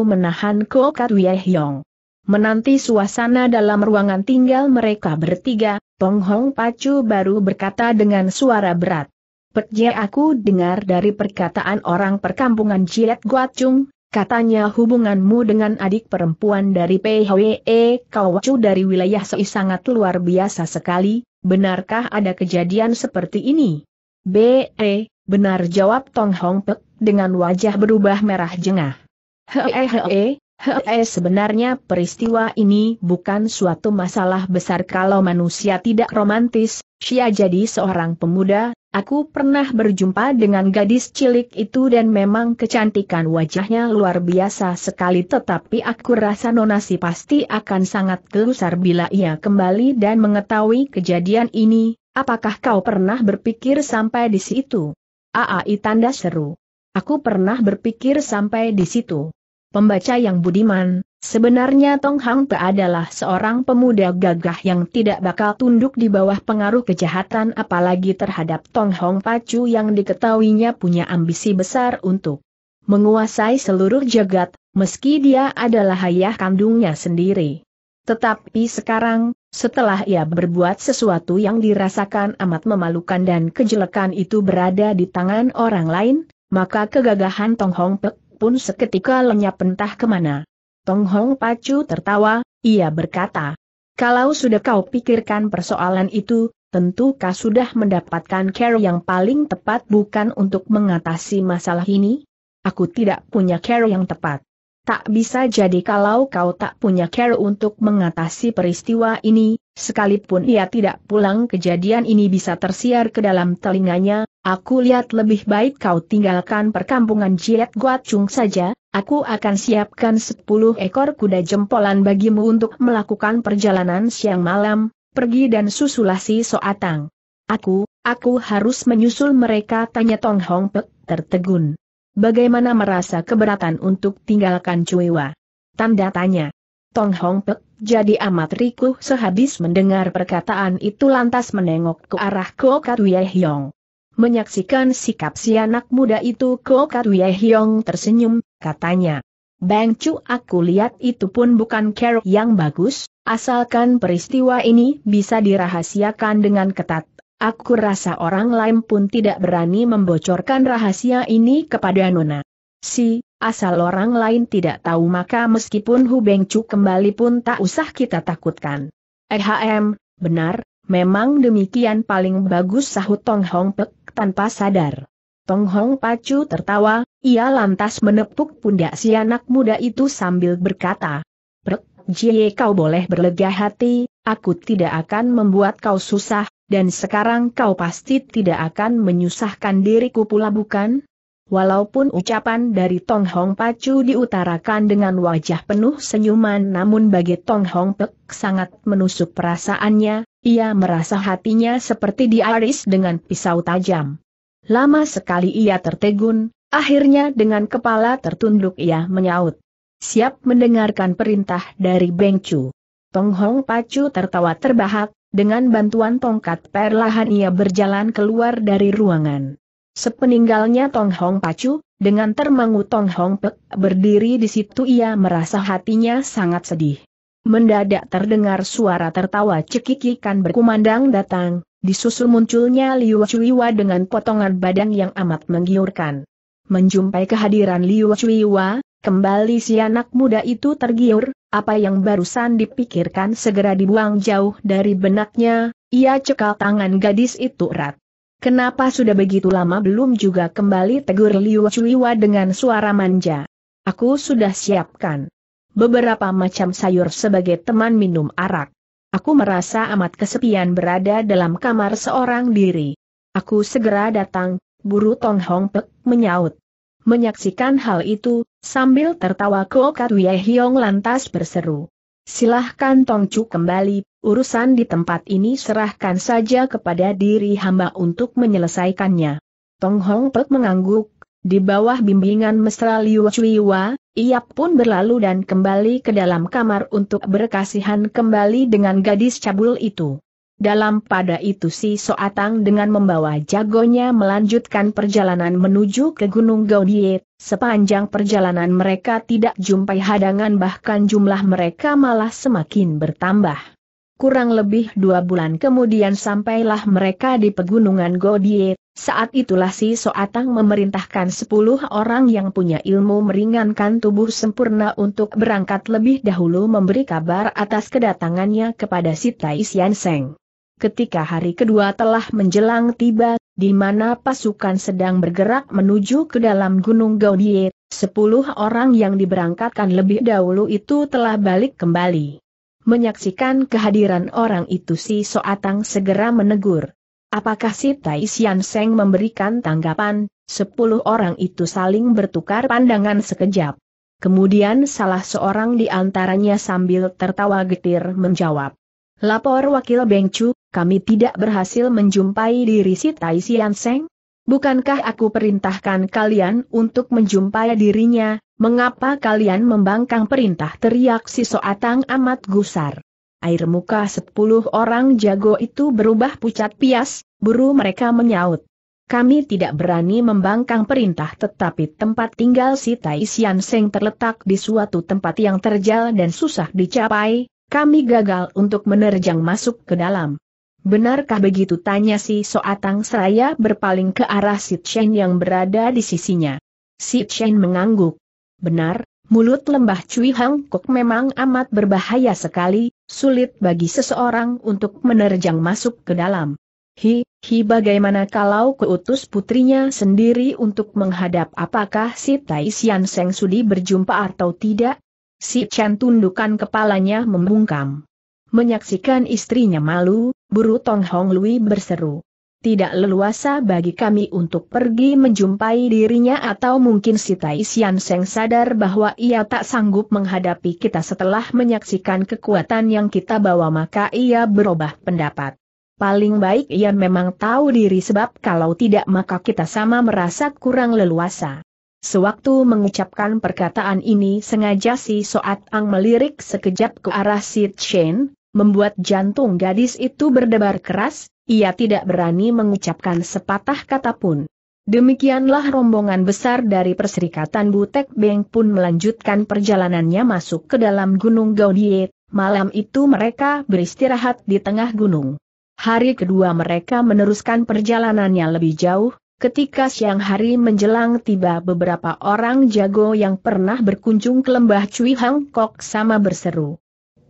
menahan Klokat Hyong. Menanti suasana dalam ruangan tinggal mereka bertiga, Tong Hong Pacu baru berkata dengan suara berat. Pekje aku dengar dari perkataan orang perkampungan Jiet Guacung, Katanya hubunganmu dengan adik perempuan dari PHWE Kawacu dari wilayah Sei sangat luar biasa sekali, benarkah ada kejadian seperti ini? B.E., benar jawab Tong Hong Pek, dengan wajah berubah merah jengah. Hehehe. E. Eh, sebenarnya peristiwa ini bukan suatu masalah besar kalau manusia tidak romantis, Sia jadi seorang pemuda, aku pernah berjumpa dengan gadis cilik itu dan memang kecantikan wajahnya luar biasa sekali tetapi aku rasa nonasi pasti akan sangat gelusar bila ia kembali dan mengetahui kejadian ini, apakah kau pernah berpikir sampai di situ? Aai tanda seru. Aku pernah berpikir sampai di situ pembaca yang budiman, sebenarnya Tong Hang Pe adalah seorang pemuda gagah yang tidak bakal tunduk di bawah pengaruh kejahatan apalagi terhadap Tong Hong Pacu yang diketahuinya punya ambisi besar untuk menguasai seluruh jagat, meski dia adalah ayah kandungnya sendiri. Tetapi sekarang, setelah ia berbuat sesuatu yang dirasakan amat memalukan dan kejelekan itu berada di tangan orang lain, maka kegagahan Tong Hong Pek pun seketika lenyap entah kemana. Tong Hong Pacu tertawa, ia berkata, kalau sudah kau pikirkan persoalan itu, tentu kau sudah mendapatkan care yang paling tepat bukan untuk mengatasi masalah ini? Aku tidak punya care yang tepat. Tak bisa jadi kalau kau tak punya care untuk mengatasi peristiwa ini, sekalipun ia tidak pulang kejadian ini bisa tersiar ke dalam telinganya, aku lihat lebih baik kau tinggalkan perkampungan Jiet Guacung saja, aku akan siapkan 10 ekor kuda jempolan bagimu untuk melakukan perjalanan siang malam, pergi dan susulah si Soatang. Aku, aku harus menyusul mereka tanya Tong Hong Pek, tertegun. Bagaimana merasa keberatan untuk tinggalkan Cuiwa? Tanda tanya. Tong Hong Pek jadi amat rikuh sehabis mendengar perkataan itu lantas menengok ke arah Ko Katwie Hyong. Menyaksikan sikap si anak muda itu Ko Katwie Hyong tersenyum, katanya. Bang Chu aku lihat itu pun bukan care yang bagus, asalkan peristiwa ini bisa dirahasiakan dengan ketat. Aku rasa orang lain pun tidak berani membocorkan rahasia ini kepada Nona. Si, asal orang lain tidak tahu maka meskipun cu kembali pun tak usah kita takutkan. EHM, benar, memang demikian paling bagus sahut Tong Hong Pek tanpa sadar. Tong Hong Pacu tertawa, ia lantas menepuk pundak si anak muda itu sambil berkata, Prek, Jie kau boleh berlega hati, aku tidak akan membuat kau susah, dan sekarang kau pasti tidak akan menyusahkan diriku pula bukan? Walaupun ucapan dari Tong Hong Pacu diutarakan dengan wajah penuh senyuman namun bagi Tong Hong Pek sangat menusuk perasaannya, ia merasa hatinya seperti diaris dengan pisau tajam. Lama sekali ia tertegun, akhirnya dengan kepala tertunduk ia menyaut. Siap mendengarkan perintah dari Beng Chu. Tong Hong Pacu tertawa terbahak, dengan bantuan tongkat perlahan ia berjalan keluar dari ruangan. Sepeninggalnya Tong Hong Pacu, dengan termangu Tong Hong Pek berdiri di situ ia merasa hatinya sangat sedih. Mendadak terdengar suara tertawa cekikikan berkumandang datang, disusul munculnya Liu Chuiwa dengan potongan badan yang amat menggiurkan. Menjumpai kehadiran Liu Chuiwa, Kembali si anak muda itu tergiur, apa yang barusan dipikirkan segera dibuang jauh dari benaknya, ia cekal tangan gadis itu erat. Kenapa sudah begitu lama belum juga kembali tegur Liu Chuiwa dengan suara manja. Aku sudah siapkan beberapa macam sayur sebagai teman minum arak. Aku merasa amat kesepian berada dalam kamar seorang diri. Aku segera datang, buru Tong Hong Pek menyaut. Menyaksikan hal itu, sambil tertawa Kokat Wei Hiong lantas berseru. Silahkan Tongcu kembali, urusan di tempat ini serahkan saja kepada diri hamba untuk menyelesaikannya. Tong Hong Pek mengangguk, di bawah bimbingan mesra Liu Chuiwa, ia pun berlalu dan kembali ke dalam kamar untuk berkasihan kembali dengan gadis cabul itu. Dalam pada itu si Soatang dengan membawa jagonya melanjutkan perjalanan menuju ke Gunung Gaudiet, sepanjang perjalanan mereka tidak jumpai hadangan bahkan jumlah mereka malah semakin bertambah. Kurang lebih dua bulan kemudian sampailah mereka di pegunungan Gaudiet, saat itulah si Soatang memerintahkan sepuluh orang yang punya ilmu meringankan tubuh sempurna untuk berangkat lebih dahulu memberi kabar atas kedatangannya kepada si Tai Sian Seng. Ketika hari kedua telah menjelang tiba, di mana pasukan sedang bergerak menuju ke dalam Gunung Gaudie, sepuluh orang yang diberangkatkan lebih dahulu itu telah balik kembali. Menyaksikan kehadiran orang itu si Soatang segera menegur. Apakah si Tai Sian Seng memberikan tanggapan? Sepuluh orang itu saling bertukar pandangan sekejap. Kemudian salah seorang di antaranya sambil tertawa getir menjawab. Lapor wakil Chu, kami tidak berhasil menjumpai diri si Tai Sian Seng? Bukankah aku perintahkan kalian untuk menjumpai dirinya, mengapa kalian membangkang perintah teriak si Soatang amat gusar? Air muka sepuluh orang jago itu berubah pucat pias, buru mereka menyaut. Kami tidak berani membangkang perintah tetapi tempat tinggal si Tai Sian Seng terletak di suatu tempat yang terjal dan susah dicapai, kami gagal untuk menerjang masuk ke dalam. Benarkah begitu tanya si Soatang Seraya berpaling ke arah Si Chen yang berada di sisinya. Si Chen mengangguk. Benar, mulut lembah Cui Hang Kok memang amat berbahaya sekali, sulit bagi seseorang untuk menerjang masuk ke dalam. Hi, hi bagaimana kalau keutus putrinya sendiri untuk menghadap apakah si Sian Seng Sudi berjumpa atau tidak? Si Chen tundukan kepalanya membungkam. Menyaksikan istrinya malu, buru Tong Hong Lui berseru. Tidak leluasa bagi kami untuk pergi menjumpai dirinya atau mungkin si Tai Sian Seng sadar bahwa ia tak sanggup menghadapi kita setelah menyaksikan kekuatan yang kita bawa maka ia berubah pendapat. Paling baik ia memang tahu diri sebab kalau tidak maka kita sama merasa kurang leluasa. Sewaktu mengucapkan perkataan ini sengaja si Soat Ang melirik sekejap ke arah Sid Chen, membuat jantung gadis itu berdebar keras, ia tidak berani mengucapkan sepatah kata pun. Demikianlah rombongan besar dari Perserikatan Butek Beng pun melanjutkan perjalanannya masuk ke dalam Gunung Gaudie, malam itu mereka beristirahat di tengah gunung. Hari kedua mereka meneruskan perjalanannya lebih jauh, Ketika siang hari menjelang tiba beberapa orang jago yang pernah berkunjung ke lembah Cui Hang Kok sama berseru.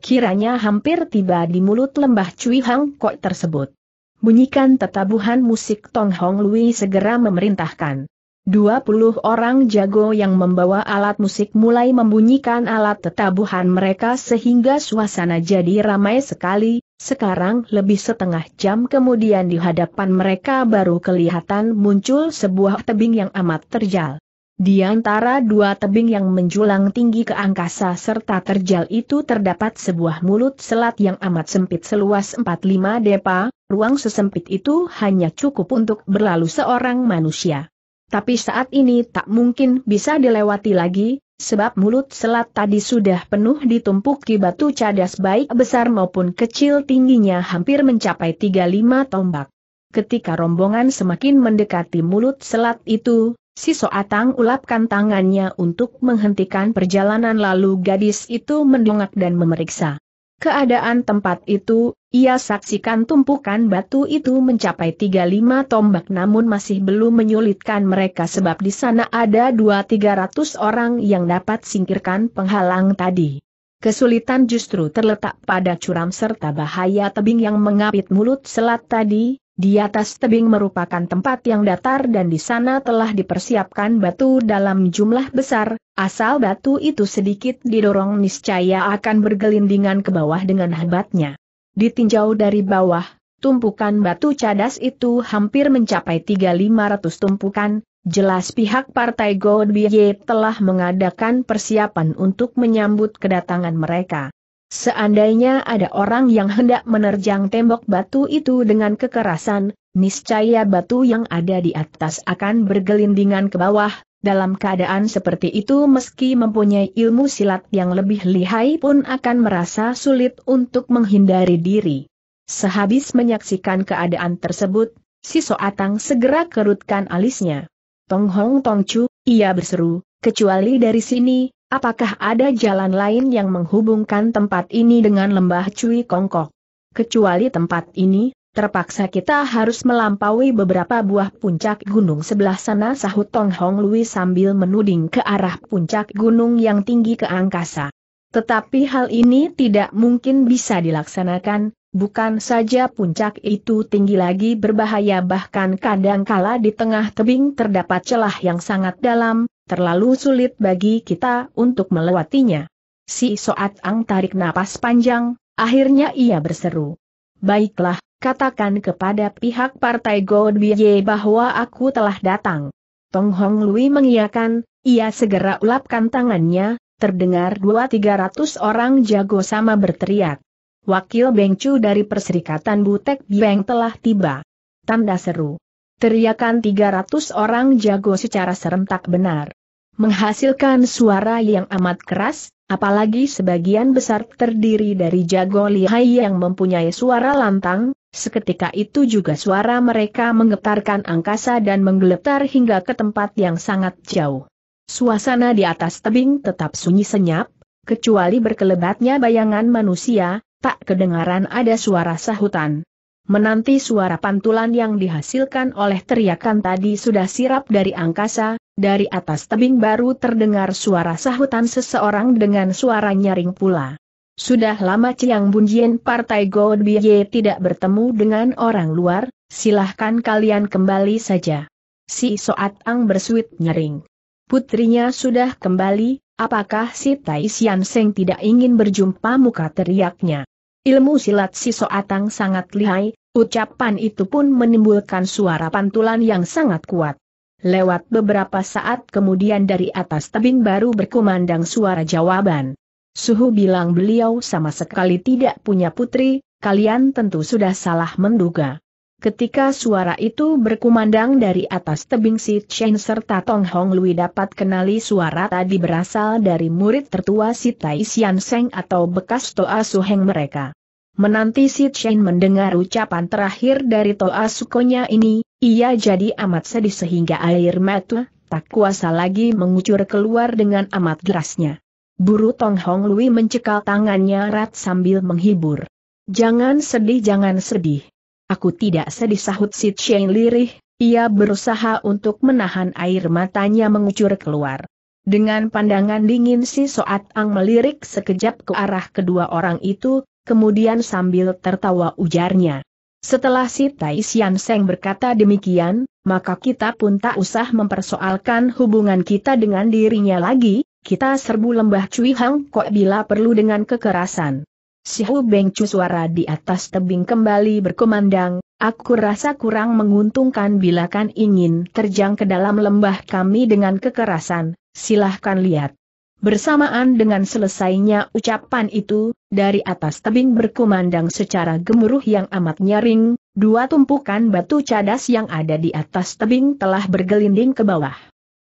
Kiranya hampir tiba di mulut lembah Cui Hang Kok tersebut. Bunyikan tetabuhan musik Tong Hong Lui segera memerintahkan. 20 orang jago yang membawa alat musik mulai membunyikan alat tetabuhan mereka sehingga suasana jadi ramai sekali, sekarang lebih setengah jam kemudian di hadapan mereka baru kelihatan muncul sebuah tebing yang amat terjal. Di antara dua tebing yang menjulang tinggi ke angkasa serta terjal itu terdapat sebuah mulut selat yang amat sempit seluas 45 depa, ruang sesempit itu hanya cukup untuk berlalu seorang manusia. Tapi saat ini tak mungkin bisa dilewati lagi, sebab mulut selat tadi sudah penuh ditumpuki batu cadas baik besar maupun kecil tingginya hampir mencapai 35 tombak. Ketika rombongan semakin mendekati mulut selat itu, si Soatang ulapkan tangannya untuk menghentikan perjalanan lalu gadis itu mendongak dan memeriksa. Keadaan tempat itu, ia saksikan tumpukan batu itu mencapai 35 tombak namun masih belum menyulitkan mereka sebab di sana ada 2-300 orang yang dapat singkirkan penghalang tadi. Kesulitan justru terletak pada curam serta bahaya tebing yang mengapit mulut selat tadi, di atas tebing merupakan tempat yang datar dan di sana telah dipersiapkan batu dalam jumlah besar, asal batu itu sedikit didorong niscaya akan bergelindingan ke bawah dengan hebatnya. Ditinjau dari bawah, tumpukan batu cadas itu hampir mencapai 3.500 tumpukan, jelas pihak Partai Godbiye telah mengadakan persiapan untuk menyambut kedatangan mereka. Seandainya ada orang yang hendak menerjang tembok batu itu dengan kekerasan, niscaya batu yang ada di atas akan bergelindingan ke bawah, dalam keadaan seperti itu meski mempunyai ilmu silat yang lebih lihai pun akan merasa sulit untuk menghindari diri. Sehabis menyaksikan keadaan tersebut, si Soatang segera kerutkan alisnya. Tong Hong Tong Chu, ia berseru, kecuali dari sini, Apakah ada jalan lain yang menghubungkan tempat ini dengan lembah Cui Kongkok? Kecuali tempat ini, terpaksa kita harus melampaui beberapa buah puncak gunung sebelah sana sahut Tong Hong Lui sambil menuding ke arah puncak gunung yang tinggi ke angkasa. Tetapi hal ini tidak mungkin bisa dilaksanakan, bukan saja puncak itu tinggi lagi berbahaya bahkan kadangkala di tengah tebing terdapat celah yang sangat dalam, terlalu sulit bagi kita untuk melewatinya. Si Soat Ang tarik napas panjang, akhirnya ia berseru. Baiklah, katakan kepada pihak partai Godbiye bahwa aku telah datang. Tong Hong Lui mengiyakan, ia segera ulapkan tangannya, terdengar dua tiga ratus orang jago sama berteriak. Wakil Chu dari Perserikatan Butek Beng telah tiba. Tanda seru. Teriakan 300 orang jago secara serentak benar. Menghasilkan suara yang amat keras, apalagi sebagian besar terdiri dari jago lihai yang mempunyai suara lantang, seketika itu juga suara mereka menggetarkan angkasa dan menggeletar hingga ke tempat yang sangat jauh. Suasana di atas tebing tetap sunyi senyap, kecuali berkelebatnya bayangan manusia, tak kedengaran ada suara sahutan menanti suara pantulan yang dihasilkan oleh teriakan tadi sudah sirap dari angkasa, dari atas tebing baru terdengar suara sahutan seseorang dengan suara nyaring pula. Sudah lama Ciang Bunjien Partai God Godbiye tidak bertemu dengan orang luar, silahkan kalian kembali saja. Si Soat Ang bersuit nyaring. Putrinya sudah kembali, apakah si Tai Sian Seng tidak ingin berjumpa muka teriaknya? Ilmu silat si Soat Ang sangat lihai, Ucapan itu pun menimbulkan suara pantulan yang sangat kuat. Lewat beberapa saat kemudian dari atas tebing baru berkumandang suara jawaban. Suhu bilang beliau sama sekali tidak punya putri, kalian tentu sudah salah menduga. Ketika suara itu berkumandang dari atas tebing si Chen serta Tong Hong Lui dapat kenali suara tadi berasal dari murid tertua si Tai Sian Seng atau bekas Toa Heng mereka. Menanti si Chen mendengar ucapan terakhir dari Toa Sukonya ini, ia jadi amat sedih sehingga air mata tak kuasa lagi mengucur keluar dengan amat derasnya. Buru Tong Hong Lui mencekal tangannya erat sambil menghibur. Jangan sedih jangan sedih. Aku tidak sedih sahut si Chen lirih, ia berusaha untuk menahan air matanya mengucur keluar. Dengan pandangan dingin si Soat Ang melirik sekejap ke arah kedua orang itu, kemudian sambil tertawa ujarnya. Setelah si Tai Sian Seng berkata demikian, maka kita pun tak usah mempersoalkan hubungan kita dengan dirinya lagi, kita serbu lembah Cui Hang Kok bila perlu dengan kekerasan. Si Hu Beng Cu suara di atas tebing kembali berkumandang, aku rasa kurang menguntungkan bila kan ingin terjang ke dalam lembah kami dengan kekerasan, silahkan lihat. Bersamaan dengan selesainya ucapan itu, dari atas tebing berkumandang secara gemuruh yang amat nyaring, dua tumpukan batu cadas yang ada di atas tebing telah bergelinding ke bawah.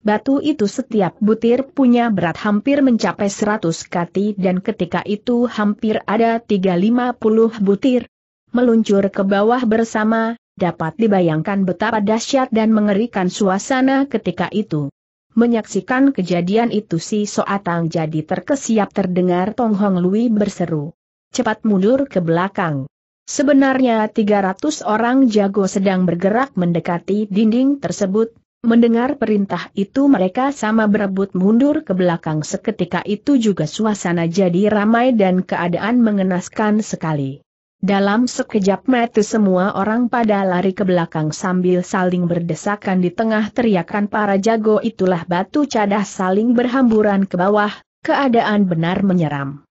Batu itu setiap butir punya berat hampir mencapai 100 kati dan ketika itu hampir ada 350 butir. Meluncur ke bawah bersama, dapat dibayangkan betapa dahsyat dan mengerikan suasana ketika itu. Menyaksikan kejadian itu si Soatang jadi terkesiap terdengar Tong Hong Lui berseru. Cepat mundur ke belakang. Sebenarnya 300 orang jago sedang bergerak mendekati dinding tersebut, mendengar perintah itu mereka sama berebut mundur ke belakang seketika itu juga suasana jadi ramai dan keadaan mengenaskan sekali. Dalam sekejap mata semua orang pada lari ke belakang sambil saling berdesakan di tengah teriakan para jago itulah batu cadah saling berhamburan ke bawah, keadaan benar menyeram.